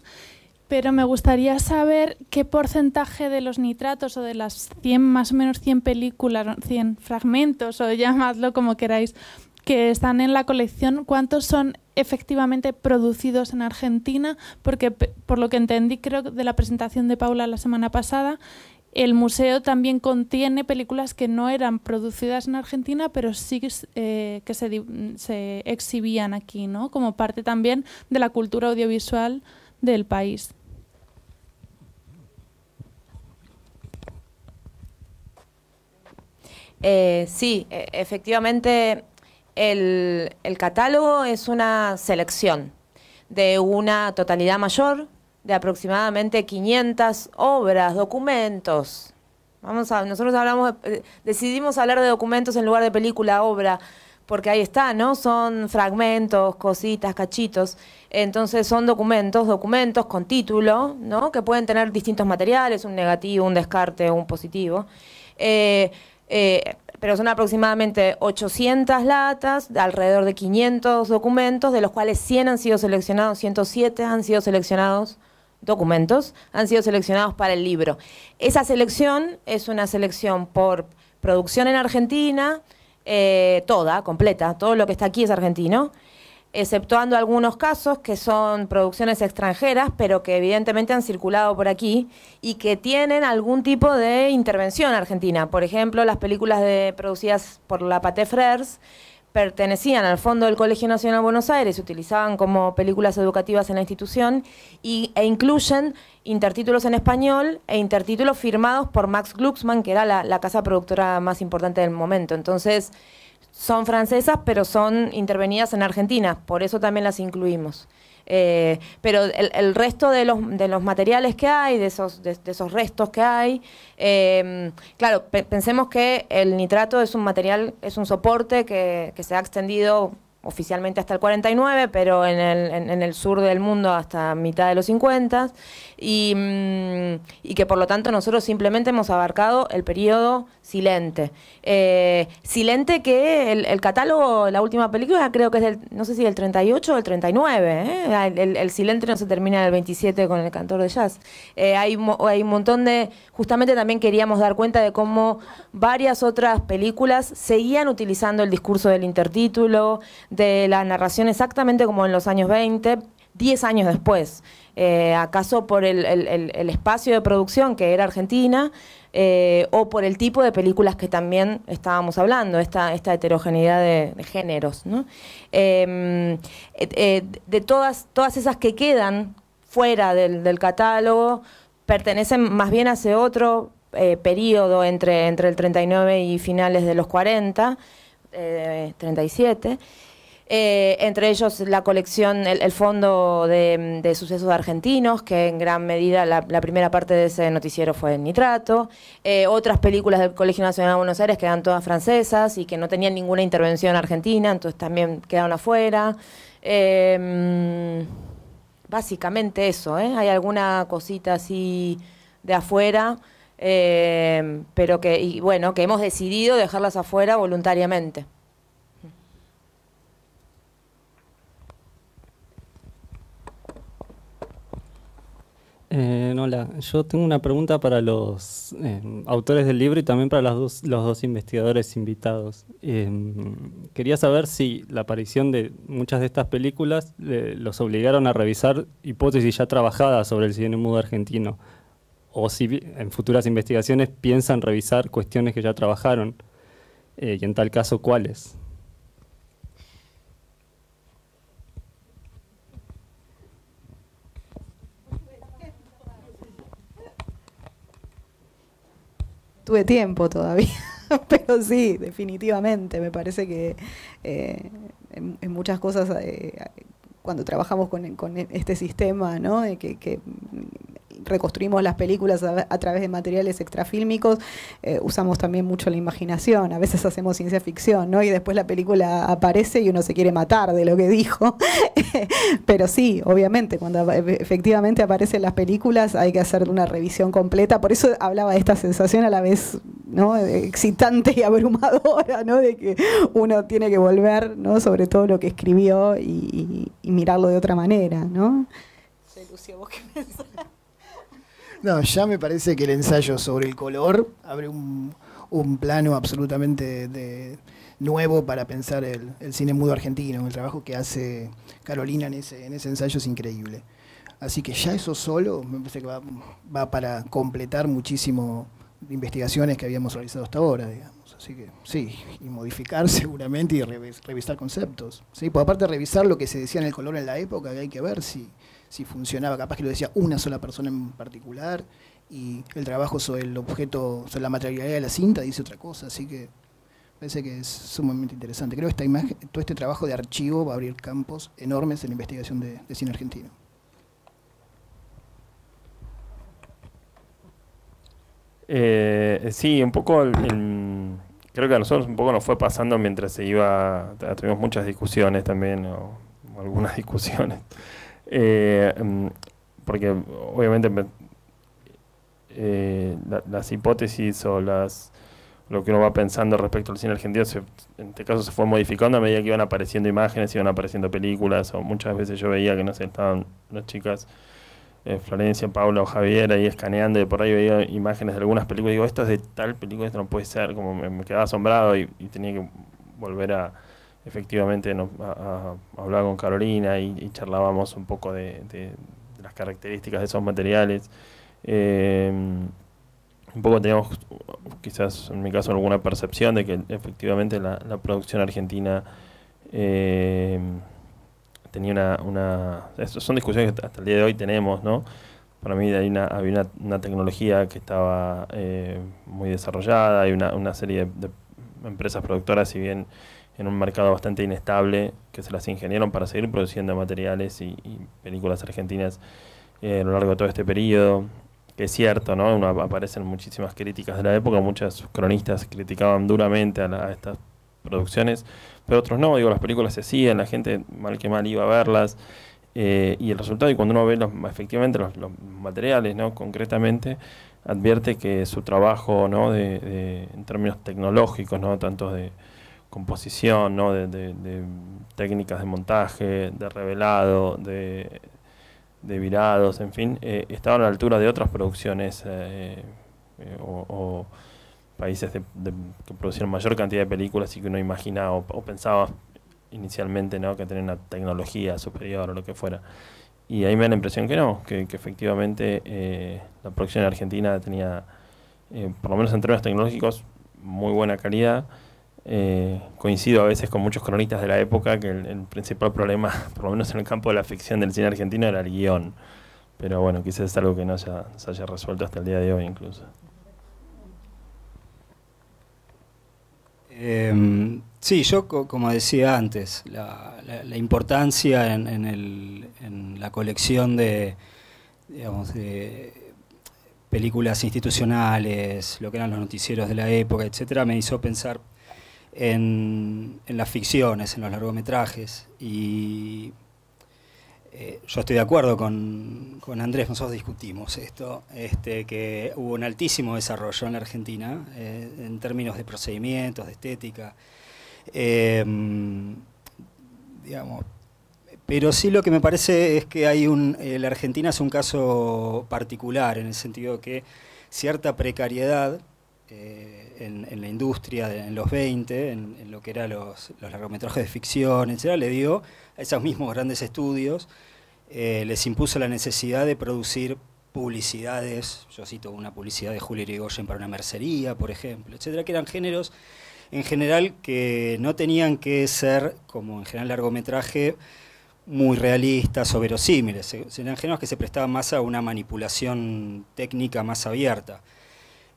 Pero me gustaría saber qué porcentaje de los nitratos o de las 100, más o menos 100 películas, 100 fragmentos o llamadlo como queráis, que están en la colección, ¿cuántos son efectivamente producidos en Argentina? Porque por lo que entendí creo de la presentación de Paula la semana pasada, el museo también contiene películas que no eran producidas en Argentina, pero sí que eh, se, exhibían aquí, ¿no? Como parte también de la cultura audiovisual del país. Eh, sí, e, efectivamente el, catálogo es una selección de una totalidad mayor de aproximadamente 500 obras, documentos. Vamos a, nosotros hablamos, eh, decidimos hablar de documentos en lugar de película, obra, porque ahí está, ¿no? Son fragmentos, cositas, cachitos. Entonces son documentos, documentos con título, ¿no? Que pueden tener distintos materiales, un negativo, un descarte, un positivo. Eh, eh, pero son aproximadamente 800 latas, alrededor de 500 documentos, de los cuales 100 han sido seleccionados, 107 han sido seleccionados documentos, han sido seleccionados para el libro. Esa selección es una selección por producción en Argentina, eh, toda, completa, todo lo que está aquí es argentino exceptuando algunos casos que son producciones extranjeras, pero que evidentemente han circulado por aquí y que tienen algún tipo de intervención argentina. Por ejemplo, las películas de, producidas por la Paté Frères pertenecían al Fondo del Colegio Nacional de Buenos Aires, se utilizaban como películas educativas en la institución e incluyen intertítulos en español e intertítulos firmados por Max Glucksmann, que era la, la casa productora más importante del momento. Entonces, son francesas, pero son intervenidas en Argentina, por eso también las incluimos. Eh, pero el, resto de los, de los materiales que hay, de esos, de, esos restos que hay, em, claro, pensemos que el nitrato es un material, es un soporte que, se ha extendido oficialmente hasta el 49, pero en el, en el, sur del mundo hasta mitad de los 50. Mm, y, que por lo tanto nosotros simplemente hemos abarcado el periodo silente. Eh, silente que el, catálogo, la última película creo que es del, no sé si del 38 o del 39, ¿eh? ah, el, silente no se termina en el 27 con el cantor de jazz. Eh, hay, hay un montón de, justamente también queríamos dar cuenta de cómo varias otras películas seguían utilizando el discurso del intertítulo, de la narración exactamente como en los años 20 10 años después. Eh, ¿Acaso por el, espacio de producción que era Argentina eh, o por el tipo de películas que también estábamos hablando, esta, esta heterogeneidad de, géneros? ¿no? Em, eh, de todas, todas esas que quedan fuera del, catálogo, pertenecen más bien a ese otro periodo entre, entre el 39 y finales de los 40, 37. Eh, entre ellos la colección, el, Fondo de, Sucesos Argentinos, que en gran medida la, primera parte de ese noticiero fue nitrato, eh, otras películas del Colegio Nacional de Buenos Aires que eran todas francesas y que no tenían ninguna intervención argentina, entonces también quedaron afuera. Em, básicamente eso, ¿eh? hay alguna cosita así de afuera. Em, pero que, bueno, que hemos decidido dejarlas afuera voluntariamente. Eh, hola, yo tengo una pregunta para los eh, autores del libro y también para los dos, los dos investigadores invitados. Em, quería saber si la aparición de muchas de estas películas eh, los obligaron a revisar hipótesis ya trabajadas sobre el cine mudo argentino, o si en futuras investigaciones piensan revisar cuestiones que ya trabajaron, eh, y en tal caso cuáles. tuve tiempo todavía, [laughs] pero sí, definitivamente, me parece que eh, en, muchas cosas, eh, cuando trabajamos con, este sistema, ¿no? que, reconstruimos las películas a, través de materiales extrafílmicos, eh, usamos también mucho la imaginación, a veces hacemos ciencia ficción, ¿no? Y después la película aparece y uno se quiere matar de lo que dijo. [laughs] Pero sí, obviamente, cuando e-, efectivamente aparecen las películas hay que hacer una revisión completa. Por eso hablaba de esta sensación a la vez ¿no? Eh, excitante y abrumadora, ¿no? De que uno tiene que volver, ¿no? Sobre todo lo que escribió y, mirarlo de otra manera, ¿no? lució ¿vos pensás? No, ya me parece que el ensayo sobre el color abre un, plano absolutamente de, nuevo para pensar el, cine mudo argentino. El trabajo que hace Carolina en ese, en ese ensayo es increíble. Así que ya eso solo me parece que va, para completar muchísimo investigaciones que habíamos realizado hasta ahora, digamos. Así que sí, y modificar [laughs] seguramente y revisar conceptos. ¿sí? Por aparte revisar lo que se decía en el color en la época, que hay que ver si si funcionaba, capaz que lo decía una sola persona en particular, y el trabajo sobre el objeto, sobre la materialidad de la cinta dice otra cosa, así que parece que es sumamente interesante. Creo que esta imagen, todo este trabajo de archivo va a abrir campos enormes en la investigación de, cine argentino. Eh, sí, un poco creo que a nosotros un poco nos fue pasando mientras se iba, tuvimos muchas discusiones también, o algunas [laughs] discusiones. Eh, mm, porque obviamente eh, las hipótesis o las lo que uno va pensando respecto al cine argentino, se, en este caso se fue modificando a medida que iban apareciendo imágenes, iban apareciendo películas, o muchas veces yo veía que no sé, estaban las chicas eh, Florencia, Paula o Javier ahí escaneando y por ahí veía imágenes de algunas películas, y digo, esto es de tal película, esto no puede ser, como me, quedaba asombrado y tenía que volver a, efectivamente hablaba con Carolina y, charlábamos un poco de, las características de esos materiales. Em, un poco teníamos quizás en mi caso alguna percepción de que efectivamente la, producción argentina em, tenía una, son discusiones que hasta el día de hoy tenemos, ¿no? Para mí hay había una, tecnología que estaba eh, muy desarrollada, hay una, una serie de, de empresas productoras, si bien en un mercado bastante inestable, que se las ingeniaron para seguir produciendo materiales y, películas argentinas eh, a lo largo de todo este periodo. Que es cierto, ¿no? aparecen muchísimas críticas de la época, muchos cronistas criticaban duramente a, estas producciones, pero otros no, digo, las películas se hacían la gente mal que mal iba a verlas, eh, y el resultado, y cuando uno ve efectivamente los, materiales, ¿no? Concretamente, advierte que su trabajo, ¿no? De, en términos tecnológicos, ¿no? Tanto de, composición, de, técnicas de montaje, de revelado, de, virados, en fin, eh, estaba a la altura de otras producciones eh, eh, o, países que producían mayor cantidad de películas y que uno imaginaba o, pensaba inicialmente que tenían una tecnología superior o lo que fuera. Y ahí me da la impresión que no, que, efectivamente la producción argentina tenía, por lo menos en términos tecnológicos, muy buena calidad eh, coincido a veces con muchos cronistas de la época que el, principal problema, [laughs] por lo menos en el campo de la ficción del cine argentino, era el guión. Pero bueno, quizás es algo que no se haya resuelto hasta el día de hoy incluso. Em, sí, yo como decía antes, la, importancia en, la colección de, de películas institucionales, lo que eran los noticieros de la época, etcétera, me hizo pensar en, las ficciones, en los largometrajes. Y eh, yo estoy de acuerdo con, Andrés, nosotros discutimos esto, este, que hubo un altísimo desarrollo en la Argentina eh, en términos de procedimientos, de estética. Em, pero sí lo que me parece es que hay un, eh, la Argentina es un caso particular en el sentido que cierta precariedad en, la industria de, en los 20, en, lo que eran los, largometrajes de ficción, etc., le dio a esos mismos grandes estudios, eh, les impuso la necesidad de producir publicidades, yo cito una publicidad de Julio Irigoyen para una mercería, por ejemplo, etcétera, que eran géneros en general que no tenían que ser, como en general largometraje, muy realistas o verosímiles, eran géneros que se prestaban más a una manipulación técnica más abierta.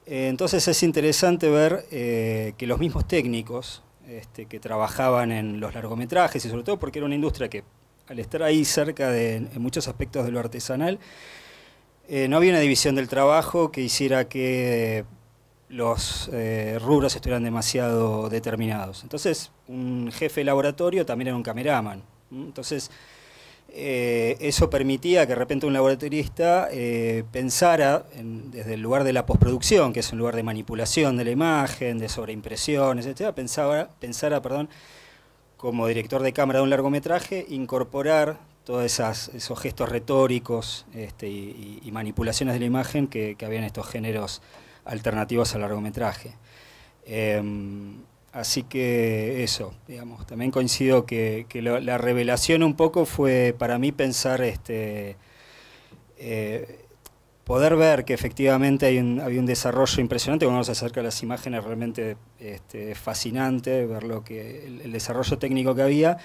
Eh, entonces es interesante ver eh, que los mismos técnicos este, que trabajaban en los largometrajes y sobre todo porque era una industria que al estar ahí cerca de muchos aspectos de lo artesanal, eh, no había una división del trabajo que hiciera que los rubros estuvieran demasiado determinados. Entonces, un jefe laboratorio también era un cameraman. Entonces, eh, eso permitía que de repente un laboratorista eh, pensara desde el lugar de la postproducción, que es un lugar de manipulación de la imagen, de sobreimpresiones, etc., pensara perdón, como director de cámara de un largometraje, incorporar todos esos gestos retóricos este, y, manipulaciones de la imagen que, que había en estos géneros alternativos al largometraje. Em, Así que eso, digamos, también coincido que, la revelación un poco fue para mí pensar, este, eh, poder ver que efectivamente había un, desarrollo impresionante, cuando uno se acerca a las imágenes realmente este, fascinante, ver lo que, el, el desarrollo técnico que había,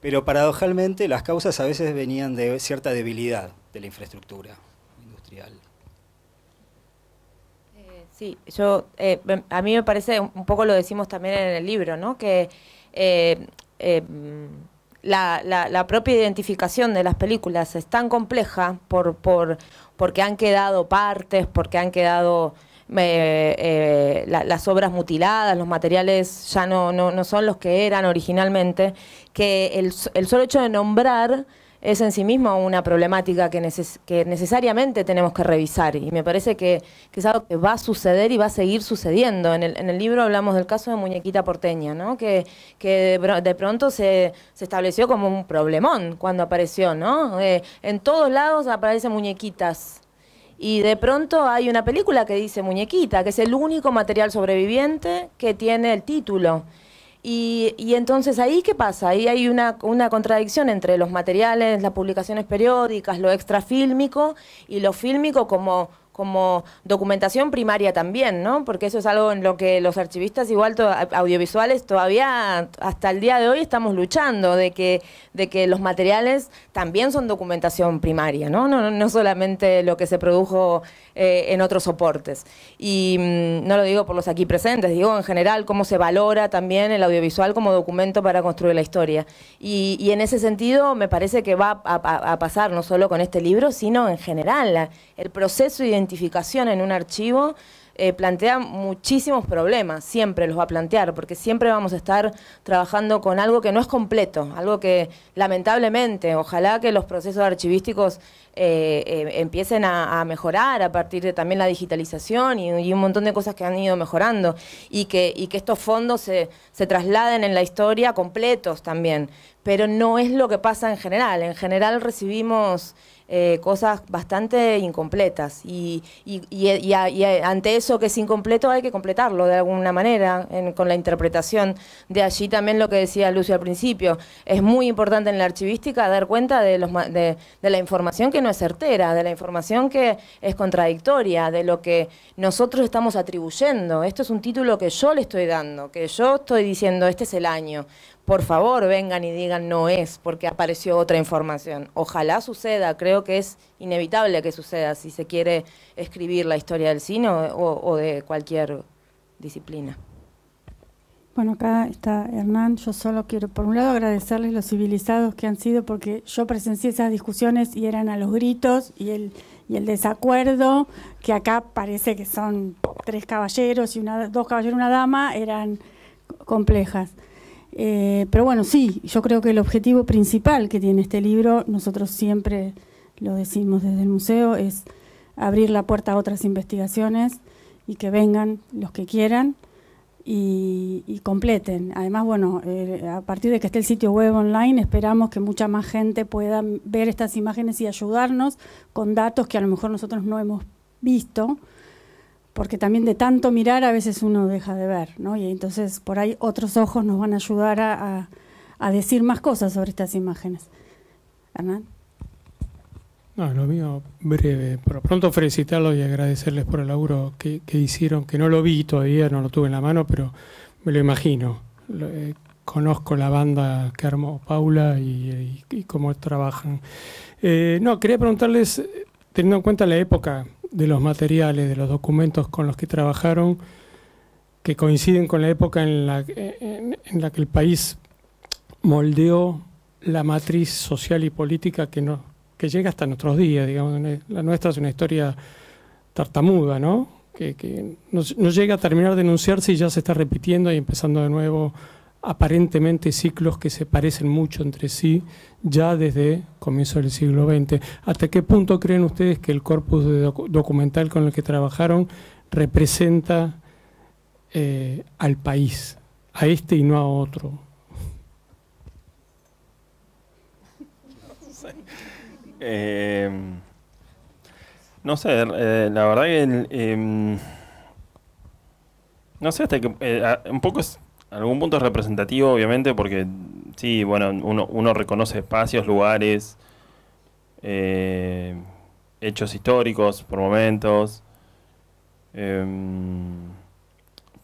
pero paradojalmente las causas a veces venían de cierta debilidad de la infraestructura industrial. Sí, yo, eh, a mí me parece, un poco lo decimos también en el libro, ¿no? Que eh, eh, la, propia identificación de las películas es tan compleja por, por, porque han quedado partes, porque han quedado las obras mutiladas, los materiales ya no, son los que eran originalmente, que el solo hecho de nombrar es en sí mismo una problemática que, necesariamente tenemos que revisar y me parece que, es algo que va a suceder y va a seguir sucediendo. En el, libro hablamos del caso de Muñequita Porteña, ¿no? que, de, pronto se, se, estableció como un problemón cuando apareció. ¿no? Eh, en todos lados aparecen muñequitas y de pronto hay una película que dice Muñequita, que es el único material sobreviviente que tiene el título. Y, entonces ahí, ¿qué pasa? Ahí hay una, una, contradicción entre los materiales, las publicaciones periódicas, lo extrafílmico y lo fílmico como, como documentación primaria también, ¿no? Porque eso es algo en lo que los archivistas igual audiovisuales todavía hasta el día de hoy estamos luchando de que de que los materiales también son documentación primaria, ¿no? No, solamente lo que se produjo eh, en otros soportes. Y mm, no lo digo por los aquí presentes, digo en general cómo se valora también el audiovisual como documento para construir la historia. Y, en ese sentido me parece que va a, pasar no solo con este libro, sino en general el proceso y identificación en un archivo eh, plantea muchísimos problemas, siempre los va a plantear, porque siempre vamos a estar trabajando con algo que no es completo, algo que lamentablemente, ojalá que los procesos archivísticos eh, eh, empiecen a, mejorar a partir de también la digitalización y, un montón de cosas que han ido mejorando, y que, que estos fondos se, se trasladen en la historia completos también, pero no es lo que pasa en general. En general recibimos eh, cosas bastante incompletas y, ante eso que es incompleto hay que completarlo de alguna manera con la interpretación. De allí también lo que decía Lucio al principio, es muy importante en la archivística dar cuenta de, los, de la información que no es certera, de la información que es contradictoria, de lo que nosotros estamos atribuyendo. Esto es un título que yo le estoy dando, que yo estoy diciendo este es el año por favor vengan y digan no es porque apareció otra información. Ojalá suceda, creo que es inevitable que suceda si se quiere escribir la historia del cine o, de cualquier disciplina. Bueno, acá está Hernán. Yo solo quiero, por un lado, agradecerles los civilizados que han sido, porque yo presencié esas discusiones y eran a los gritos y el, y el desacuerdo, que acá parece que son tres caballeros y una, dos caballeros y una dama, eran complejas. Eh, pero bueno, sí, yo creo que el objetivo principal que tiene este libro, nosotros siempre lo decimos desde el museo, es abrir la puerta a otras investigaciones y que vengan los que quieran y, completen. Además, bueno, eh, a partir de que esté el sitio web online, esperamos que mucha más gente pueda ver estas imágenes y ayudarnos con datos que a lo mejor nosotros no hemos visto porque también de tanto mirar a veces uno deja de ver, ¿no? Y entonces por ahí otros ojos nos van a ayudar a, decir más cosas sobre estas imágenes. Hernán. No, lo mío breve, pero pronto felicitarlos y agradecerles por el laburo que, hicieron, que no lo vi todavía, no lo tuve en la mano, pero me lo imagino. Eh, conozco la banda que armó Paula y, cómo trabajan. Eh, no, quería preguntarles, teniendo en cuenta la época de los materiales, de los documentos con los que trabajaron, que coinciden con la época en la, en, la que el país moldeó la matriz social y política que, no, que llega hasta nuestros días. Digamos. La nuestra es una historia tartamuda, ¿no? que, que no, llega a terminar de denunciarse y ya se está repitiendo y empezando de nuevo aparentemente ciclos que se parecen mucho entre sí ya desde comienzo del siglo XX. ¿Hasta qué punto creen ustedes que el corpus documental con el que trabajaron representa eh, al país, a este y no a otro? [laughs] Em, no sé, eh, la verdad que... Em, no sé, hasta que... Eh, un poco... Es, algún punto es representativo, obviamente, porque sí, bueno, uno, uno reconoce espacios, lugares, eh, hechos históricos por momentos. Em,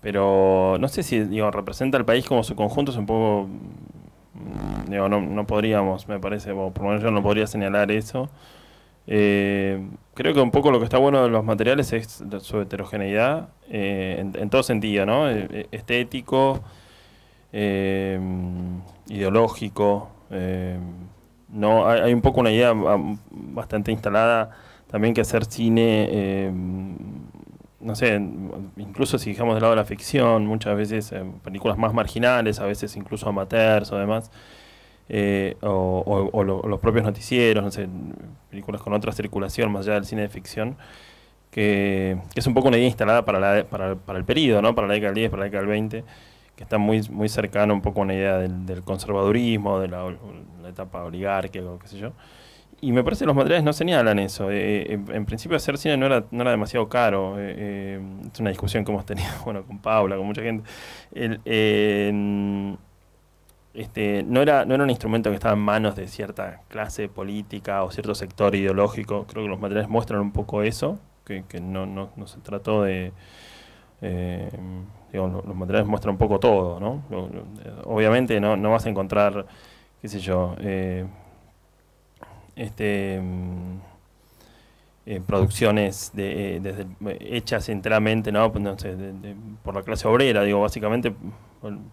pero no sé si digo, representa al país como su conjunto, es un poco. Digo, no, no podríamos, me parece, por lo menos yo no podría señalar eso. Eh, creo que un poco lo que está bueno de los materiales es su heterogeneidad eh, en, todo sentido, ¿no? Eh, eh, estético, ideológico. no, hay, hay, un poco una idea ah, bastante instalada también que hacer cine, no sé, incluso si dejamos de lado la ficción, muchas veces películas más marginales, a veces incluso amateurs o demás. Eh, o, los propios noticieros, no sé, películas con otra circulación más allá del cine de ficción, que, es un poco una idea instalada para, para, el periodo, ¿no? para la década del 10, para la década del 20, que está muy, muy cercano un poco a una idea del, conservadurismo, de la, etapa oligárquica o qué sé yo. Y me parece que los materiales no señalan eso. Eh, eh, en, principio hacer cine no era, demasiado caro. es una discusión que hemos tenido [laughs] bueno, con Paula, con mucha gente. El, este, no, era, no era un instrumento que estaba en manos de cierta clase política o cierto sector ideológico. Creo que los materiales muestran un poco eso, que, no, se trató de... Eh, los, materiales muestran un poco todo, ¿no? Obviamente no, vas a encontrar, qué sé yo, eh, este mm, eh, producciones de, eh, eh, hechas enteramente ¿no? Pues, por la clase obrera, digo, básicamente,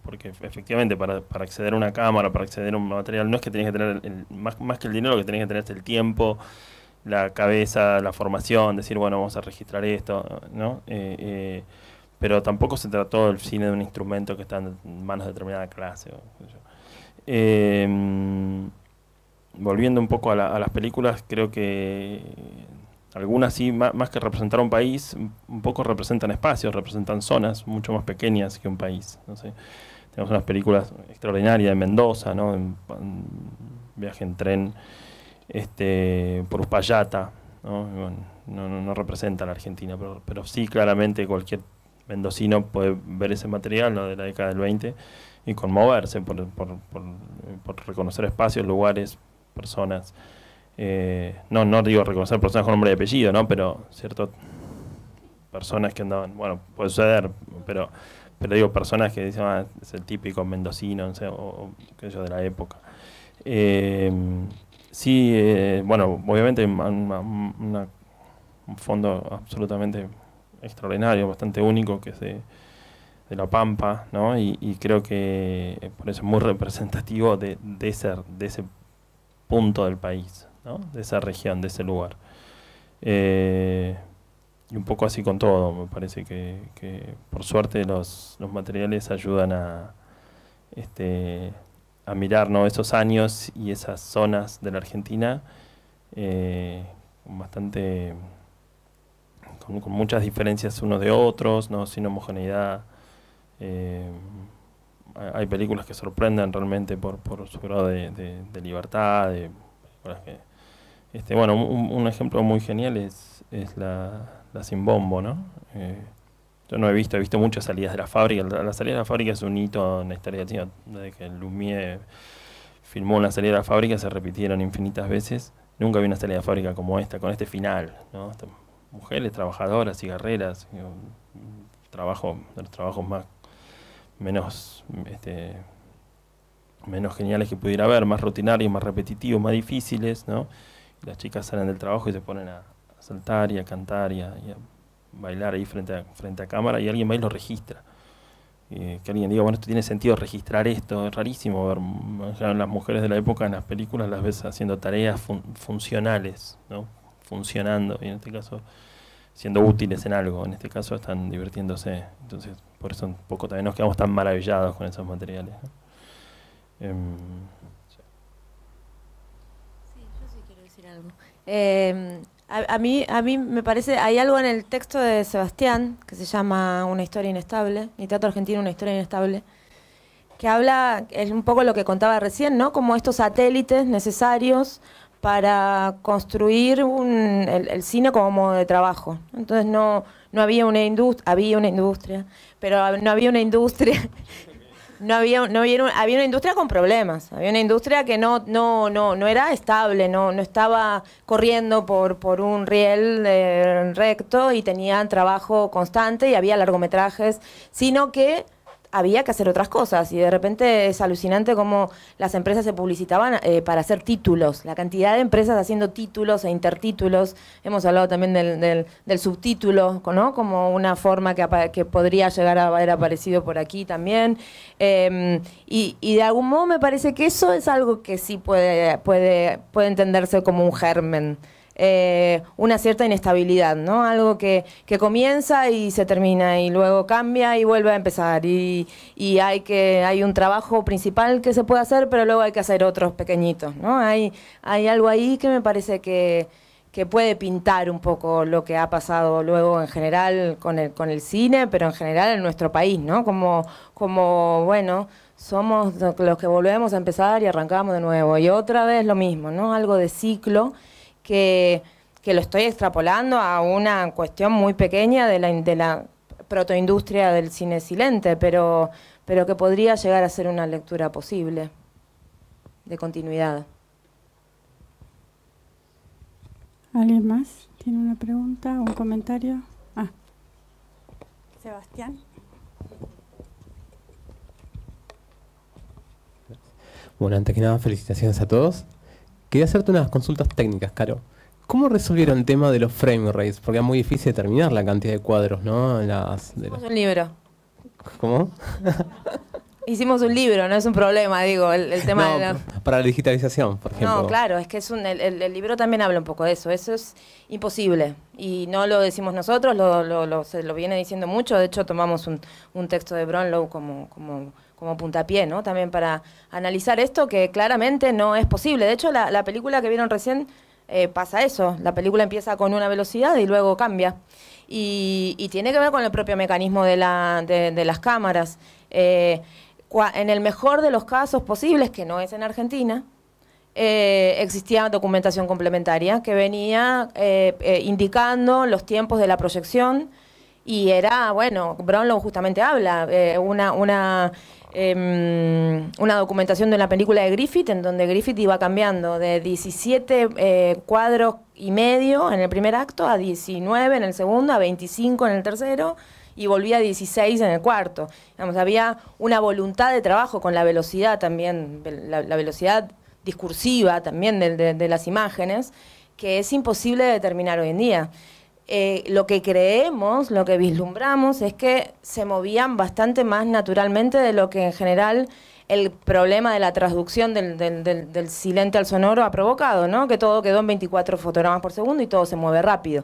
porque efectivamente para, para, acceder a una cámara, para acceder a un material, no es que tenés que tener, más, que el dinero, lo que tenés que tener es el tiempo, la cabeza, la formación, decir, bueno, vamos a registrar esto, ¿no? pero tampoco se trató el cine de un instrumento que está en manos de determinada clase. Mm, volviendo un poco a, a las películas, creo que algunas sí, más, que representar un país, un poco representan espacios, representan zonas mucho más pequeñas que un país. No Tenemos unas películas extraordinarias en Mendoza, ¿no? En, viaje en tren, este, por Uspallata, ¿no? no, representa la Argentina, pero, sí claramente cualquier mendocino puede ver ese material, De la década del 20 y conmoverse por, por, por, por reconocer espacios, lugares, personas. Eh, no, no digo reconocer personas con nombre y apellido, ¿no? Pero ciertas personas que andaban, bueno, puede suceder, pero, pero digo personas que dicen, ah, es el típico mendocino, o, qué sé de la época. Eh, sí, eh, bueno, obviamente un fondo absolutamente extraordinario, bastante único, que es de, La Pampa, ¿no? Y, creo que por eso es muy representativo de, de, ese, de ese punto del país de esa región, de ese lugar. Eh, y un poco así con todo, me parece que, por suerte los, materiales ayudan a, este, a mirar esos años y esas zonas de la Argentina eh, bastante con, muchas diferencias unos de otros, ¿no? sin homogeneidad. Eh, hay películas que sorprenden realmente por, su grado de, de libertad, de, que este, bueno, un, ejemplo muy genial es, la, la Bombo, ¿no? Eh, yo no he visto, he visto muchas salidas de la fábrica. La, salida de la fábrica es un hito en esta historia de Desde que Lumier filmó una salida de la fábrica, se repitieron infinitas veces. Nunca vi una salida de fábrica como esta, con este final, ¿no? mujeres trabajadoras, cigarreras, trabajo, de los trabajos más menos este, menos geniales que pudiera haber, más rutinarios, más repetitivos, más difíciles, ¿no? las chicas salen del trabajo y se ponen a, saltar y a cantar y a, bailar ahí frente a, frente a cámara y alguien va y lo registra. Eh, que alguien diga, bueno, esto tiene sentido registrar esto, es rarísimo ver las mujeres de la época en las películas las ves haciendo tareas funcionales, ¿no? funcionando, y en este caso siendo útiles en algo, en este caso están divirtiéndose, entonces por eso un poco también nos quedamos tan maravillados con esos materiales. Em, Eh, a, mí, a mí me parece, hay algo en el texto de Sebastián, que se llama Una historia inestable, mi teatro argentino, una historia inestable, que habla, es un poco lo que contaba recién, ¿no? Como estos satélites necesarios para construir el, cine como modo de trabajo. Entonces no, no había una industria, había una industria, pero no había una industria no había, no había, una industria con problemas, había una industria que no, no, no, no era estable, no, no estaba corriendo por, por un riel eh, recto y tenían trabajo constante y había largometrajes, sino que había que hacer otras cosas y de repente es alucinante cómo las empresas se publicitaban eh, para hacer títulos, la cantidad de empresas haciendo títulos e intertítulos, hemos hablado también del, subtítulo, como una forma que, que, podría llegar a haber aparecido por aquí también. Em, y, de algún modo me parece que eso es algo que sí puede, puede, puede entenderse como un germen. Eh, una cierta inestabilidad, ¿no? Algo que, comienza y se termina y luego cambia y vuelve a empezar y, hay que hay un trabajo principal que se puede hacer, pero luego hay que hacer otros pequeñitos, ¿no? Hay algo ahí que me parece que que puede pintar un poco lo que ha pasado luego en general con el, con el cine, pero en general en nuestro país, ¿no? Como, como bueno, somos los que volvemos a empezar y arrancamos de nuevo. Y otra vez lo mismo, ¿no? Algo de ciclo que, lo estoy extrapolando a una cuestión muy pequeña de la, de la protoindustria del cine silente, pero, pero que podría llegar a ser una lectura posible de continuidad. ¿Alguien más tiene una pregunta o un comentario? Ah. Sebastián. Bueno, antes que nada, felicitaciones a todos. Quería hacerte unas consultas técnicas, Caro. ¿Cómo resolvieron el tema de los frame rates? Porque es muy difícil determinar la cantidad de cuadros, ¿no? Hicimos un libro. ¿Cómo? [laughs] Hicimos un libro, no es un problema, digo, el, tema de Para la digitalización, por ejemplo. No, claro, es que es un, el, libro también habla un poco de eso, eso es imposible. Y no lo decimos nosotros, lo, se lo viene diciendo mucho, de hecho tomamos un, texto de Bronlow como... como como puntapié, ¿no? También para analizar esto que claramente no es posible. De hecho, la, película que vieron recién eh, pasa eso. La película empieza con una velocidad y luego cambia. Y, tiene que ver con el propio mecanismo de, las cámaras. Eh, en el mejor de los casos posibles, que no es en Argentina, eh, existía documentación complementaria que venía indicando los tiempos de la proyección y era, bueno, Brownlow justamente habla, una... una Em, una documentación de la película de Griffith, en donde Griffith iba cambiando de 17 eh, cuadros y medio en el primer acto a 19 en el segundo, a 25 en el tercero y volvía a 16 en el cuarto. había una voluntad de trabajo con la velocidad también, la, velocidad discursiva también de, de las imágenes, que es imposible determinar hoy en día. Eh, lo que creemos, lo que vislumbramos es que se movían bastante más naturalmente de lo que en general el problema de la traducción del, del, silente al sonoro ha provocado, ¿no? Que todo quedó en 24 fotogramas por segundo y todo se mueve rápido.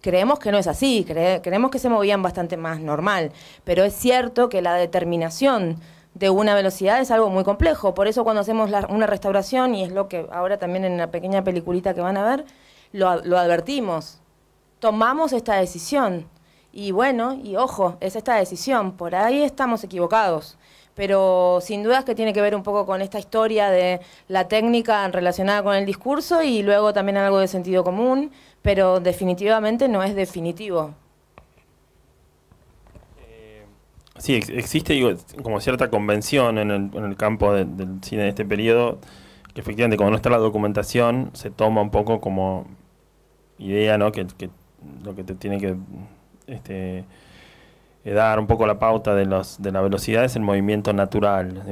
Creemos que no es así, creemos que se movían bastante más normal, pero es cierto que la determinación de una velocidad es algo muy complejo. Por eso cuando hacemos una restauración, y es lo que ahora también en la pequeña peliculita que van a ver, lo advertimos tomamos esta decisión. Y bueno, y ojo, es esta decisión, por ahí estamos equivocados. Pero sin dudas que tiene que ver un poco con esta historia de la técnica relacionada con el discurso y luego también algo de sentido común, pero definitivamente no es definitivo. Eh, sí, existe como cierta convención en el, campo del cine de este periodo, que efectivamente cuando no está la documentación se toma un poco como idea ¿no? que, que lo que te tiene que este, eh, dar un poco la pauta de, los, de la velocidad es el movimiento natural.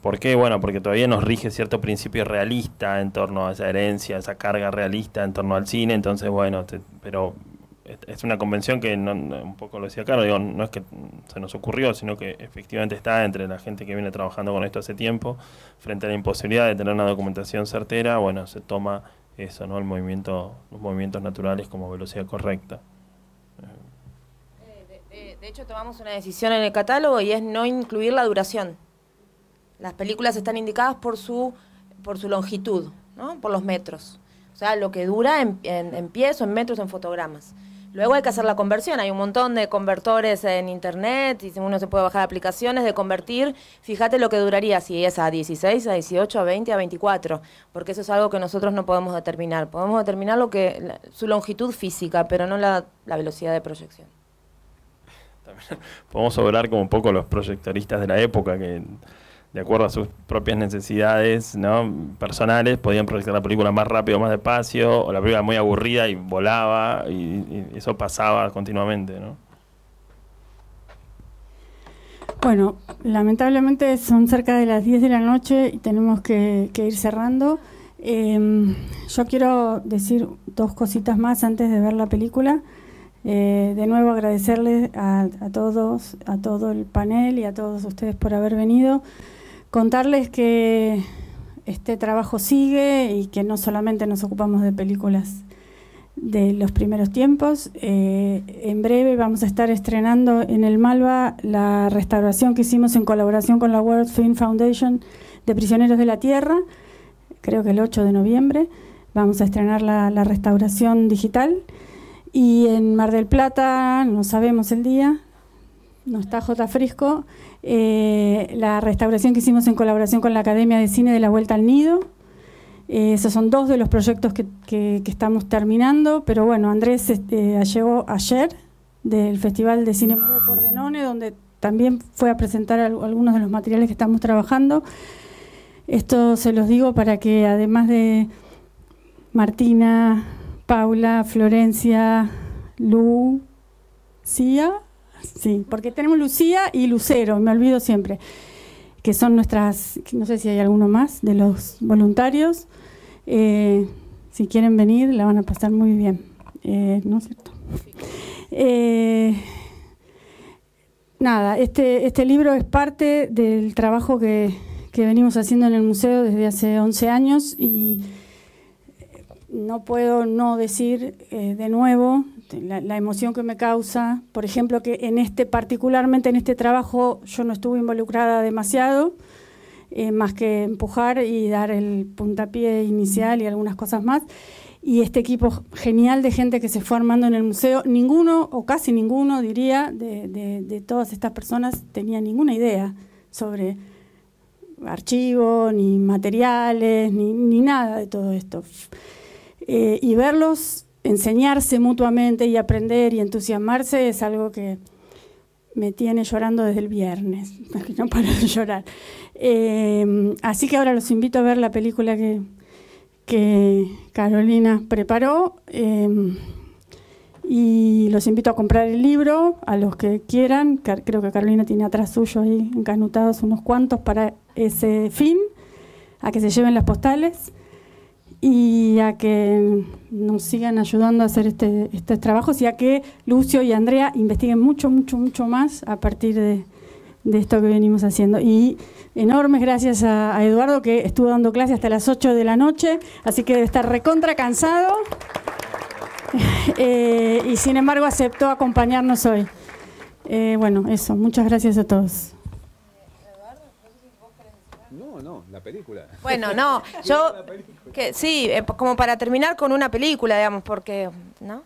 ¿Por qué? Bueno, porque todavía nos rige cierto principio realista en torno a esa herencia, esa carga realista en torno al cine, entonces bueno, pero es una convención que un poco lo decía Carlos, digo, no es que se nos ocurrió, sino que efectivamente está entre la gente que viene trabajando con esto hace tiempo, frente a la imposibilidad de tener una documentación certera, bueno, se toma eso, ¿no? El movimiento, los movimientos naturales como velocidad correcta. Eh, de, hecho, tomamos una decisión en el catálogo y es no incluir la duración. Las películas están indicadas por su, por su longitud, ¿no? por los metros. O sea, lo que dura en, en pies o en metros en fotogramas. Luego hay que hacer la conversión, hay un montón de convertores en internet y uno se puede bajar aplicaciones de convertir. Fíjate lo que duraría si es a 16, a 18, a 20, a 24, porque eso es algo que nosotros no podemos determinar. Podemos determinar lo que su longitud física, pero no la, velocidad de proyección. podemos hablar como un poco los proyectoristas de la época que de acuerdo a sus propias necesidades personales, podían proyectar la película más rápido, más despacio, o la película muy aburrida y volaba, y, eso pasaba continuamente. ¿no? Bueno, lamentablemente son cerca de las 10 de la noche y tenemos que, ir cerrando. Em, yo quiero decir dos cositas más antes de ver la película. Eh, de nuevo agradecerles a, a, todos, a todo el panel y a todos ustedes por haber venido. Contarles que este trabajo sigue y que no solamente nos ocupamos de películas de los primeros tiempos. Eh, en breve vamos a estar estrenando en el Malva la restauración que hicimos en colaboración con la World Film Foundation de Prisioneros de la Tierra, creo que el 8 de noviembre. Vamos a estrenar la, la restauración digital. Y en Mar del Plata, no sabemos el día, no está J. Frisco, eh, la restauración que hicimos en colaboración con la Academia de Cine de la Vuelta al Nido. Eh, esos son dos de los proyectos que, estamos terminando, pero bueno, Andrés este, llegó ayer del Festival de Cine Mudo Pordenone, donde también fue a presentar algunos de los materiales que estamos trabajando. Esto se los digo para que además de Martina, Paula, Florencia, Lu Sia sí, porque tenemos Lucía y Lucero, me olvido siempre, que son nuestras, no sé si hay alguno más de los voluntarios. Eh, si quieren venir, la van a pasar muy bien, eh, ¿no es cierto? Eh, nada, este, este libro es parte del trabajo que, que venimos haciendo en el museo desde hace 11 años y no puedo no decir eh, de nuevo la, emoción que me causa, por ejemplo, que en este, particularmente en este trabajo, yo no estuve involucrada demasiado, eh, más que empujar y dar el puntapié inicial y algunas cosas más. Y este equipo genial de gente que se fue armando en el museo, ninguno o casi ninguno, diría, de, todas estas personas tenía ninguna idea sobre archivos, ni materiales, ni nada de todo esto. Eh, y verlos enseñarse mutuamente y aprender y entusiasmarse es algo que me tiene llorando desde el viernes, [laughs] no puedo llorar. Eh, así que ahora los invito a ver la película que, Carolina preparó eh, y los invito a comprar el libro a los que quieran. Creo que Carolina tiene atrás suyo ahí encanutados unos cuantos para ese fin, a que se lleven las postales y a que nos sigan ayudando a hacer este, estos trabajos y a que Lucio y Andrea investiguen mucho, mucho, mucho más a partir de, esto que venimos haciendo. Y enormes gracias a, Eduardo que estuvo dando clase hasta las 8 de la noche, así que debe estar recontra cansado [laughs] eh, y sin embargo aceptó acompañarnos hoy. Eh, bueno, eso, muchas gracias a todos. No, no, la película. Bueno, no, yo [laughs] sí, eh, como para terminar con una película, digamos, porque, ¿no?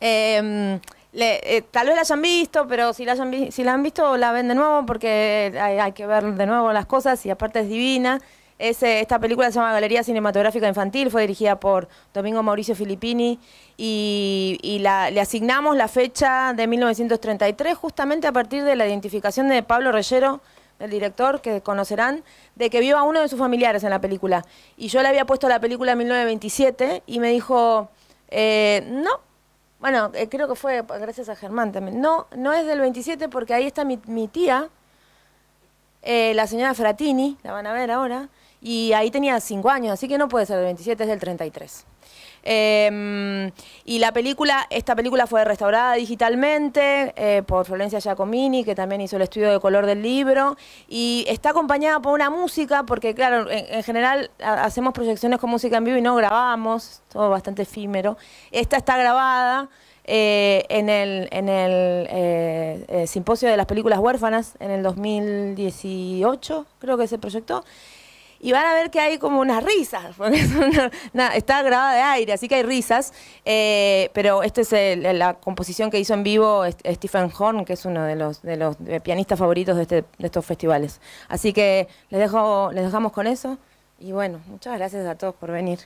Em, eh, tal vez la hayan visto, pero si la, han visto la ven de nuevo porque hay, que ver de nuevo las cosas y aparte es divina. Eh, esta película se llama Galería Cinematográfica Infantil, fue dirigida por Domingo Mauricio Filippini y, le asignamos la fecha de 1933 justamente a partir de la identificación de Pablo Reyero el director, que conocerán, de que vio a uno de sus familiares en la película. Y yo le había puesto la película 1927 y me dijo, eh, no, bueno, eh, creo que fue gracias a Germán también, no, no es del 27 porque ahí está mi, tía, eh, la señora Fratini, la van a ver ahora, y ahí tenía cinco años, así que no puede ser del 27, es del 33. Em, y la película, esta película fue restaurada digitalmente eh, por Florencia Giacomini, que también hizo el estudio de color del libro, y está acompañada por una música, porque claro, en, general hacemos proyecciones con música en vivo y no grabamos, todo bastante efímero. Esta está grabada. Eh, en el, en el eh, simposio de las películas huérfanas en el 2018, creo que se proyectó, y van a ver que hay como unas risas, [laughs] porque está grabada de aire, así que hay risas, eh, pero esta es la composición que hizo en vivo Stephen Horn, que es uno de los, de los pianistas favoritos este, de, estos festivales. Así que les, dejo, les dejamos con eso y bueno, muchas gracias a todos por venir.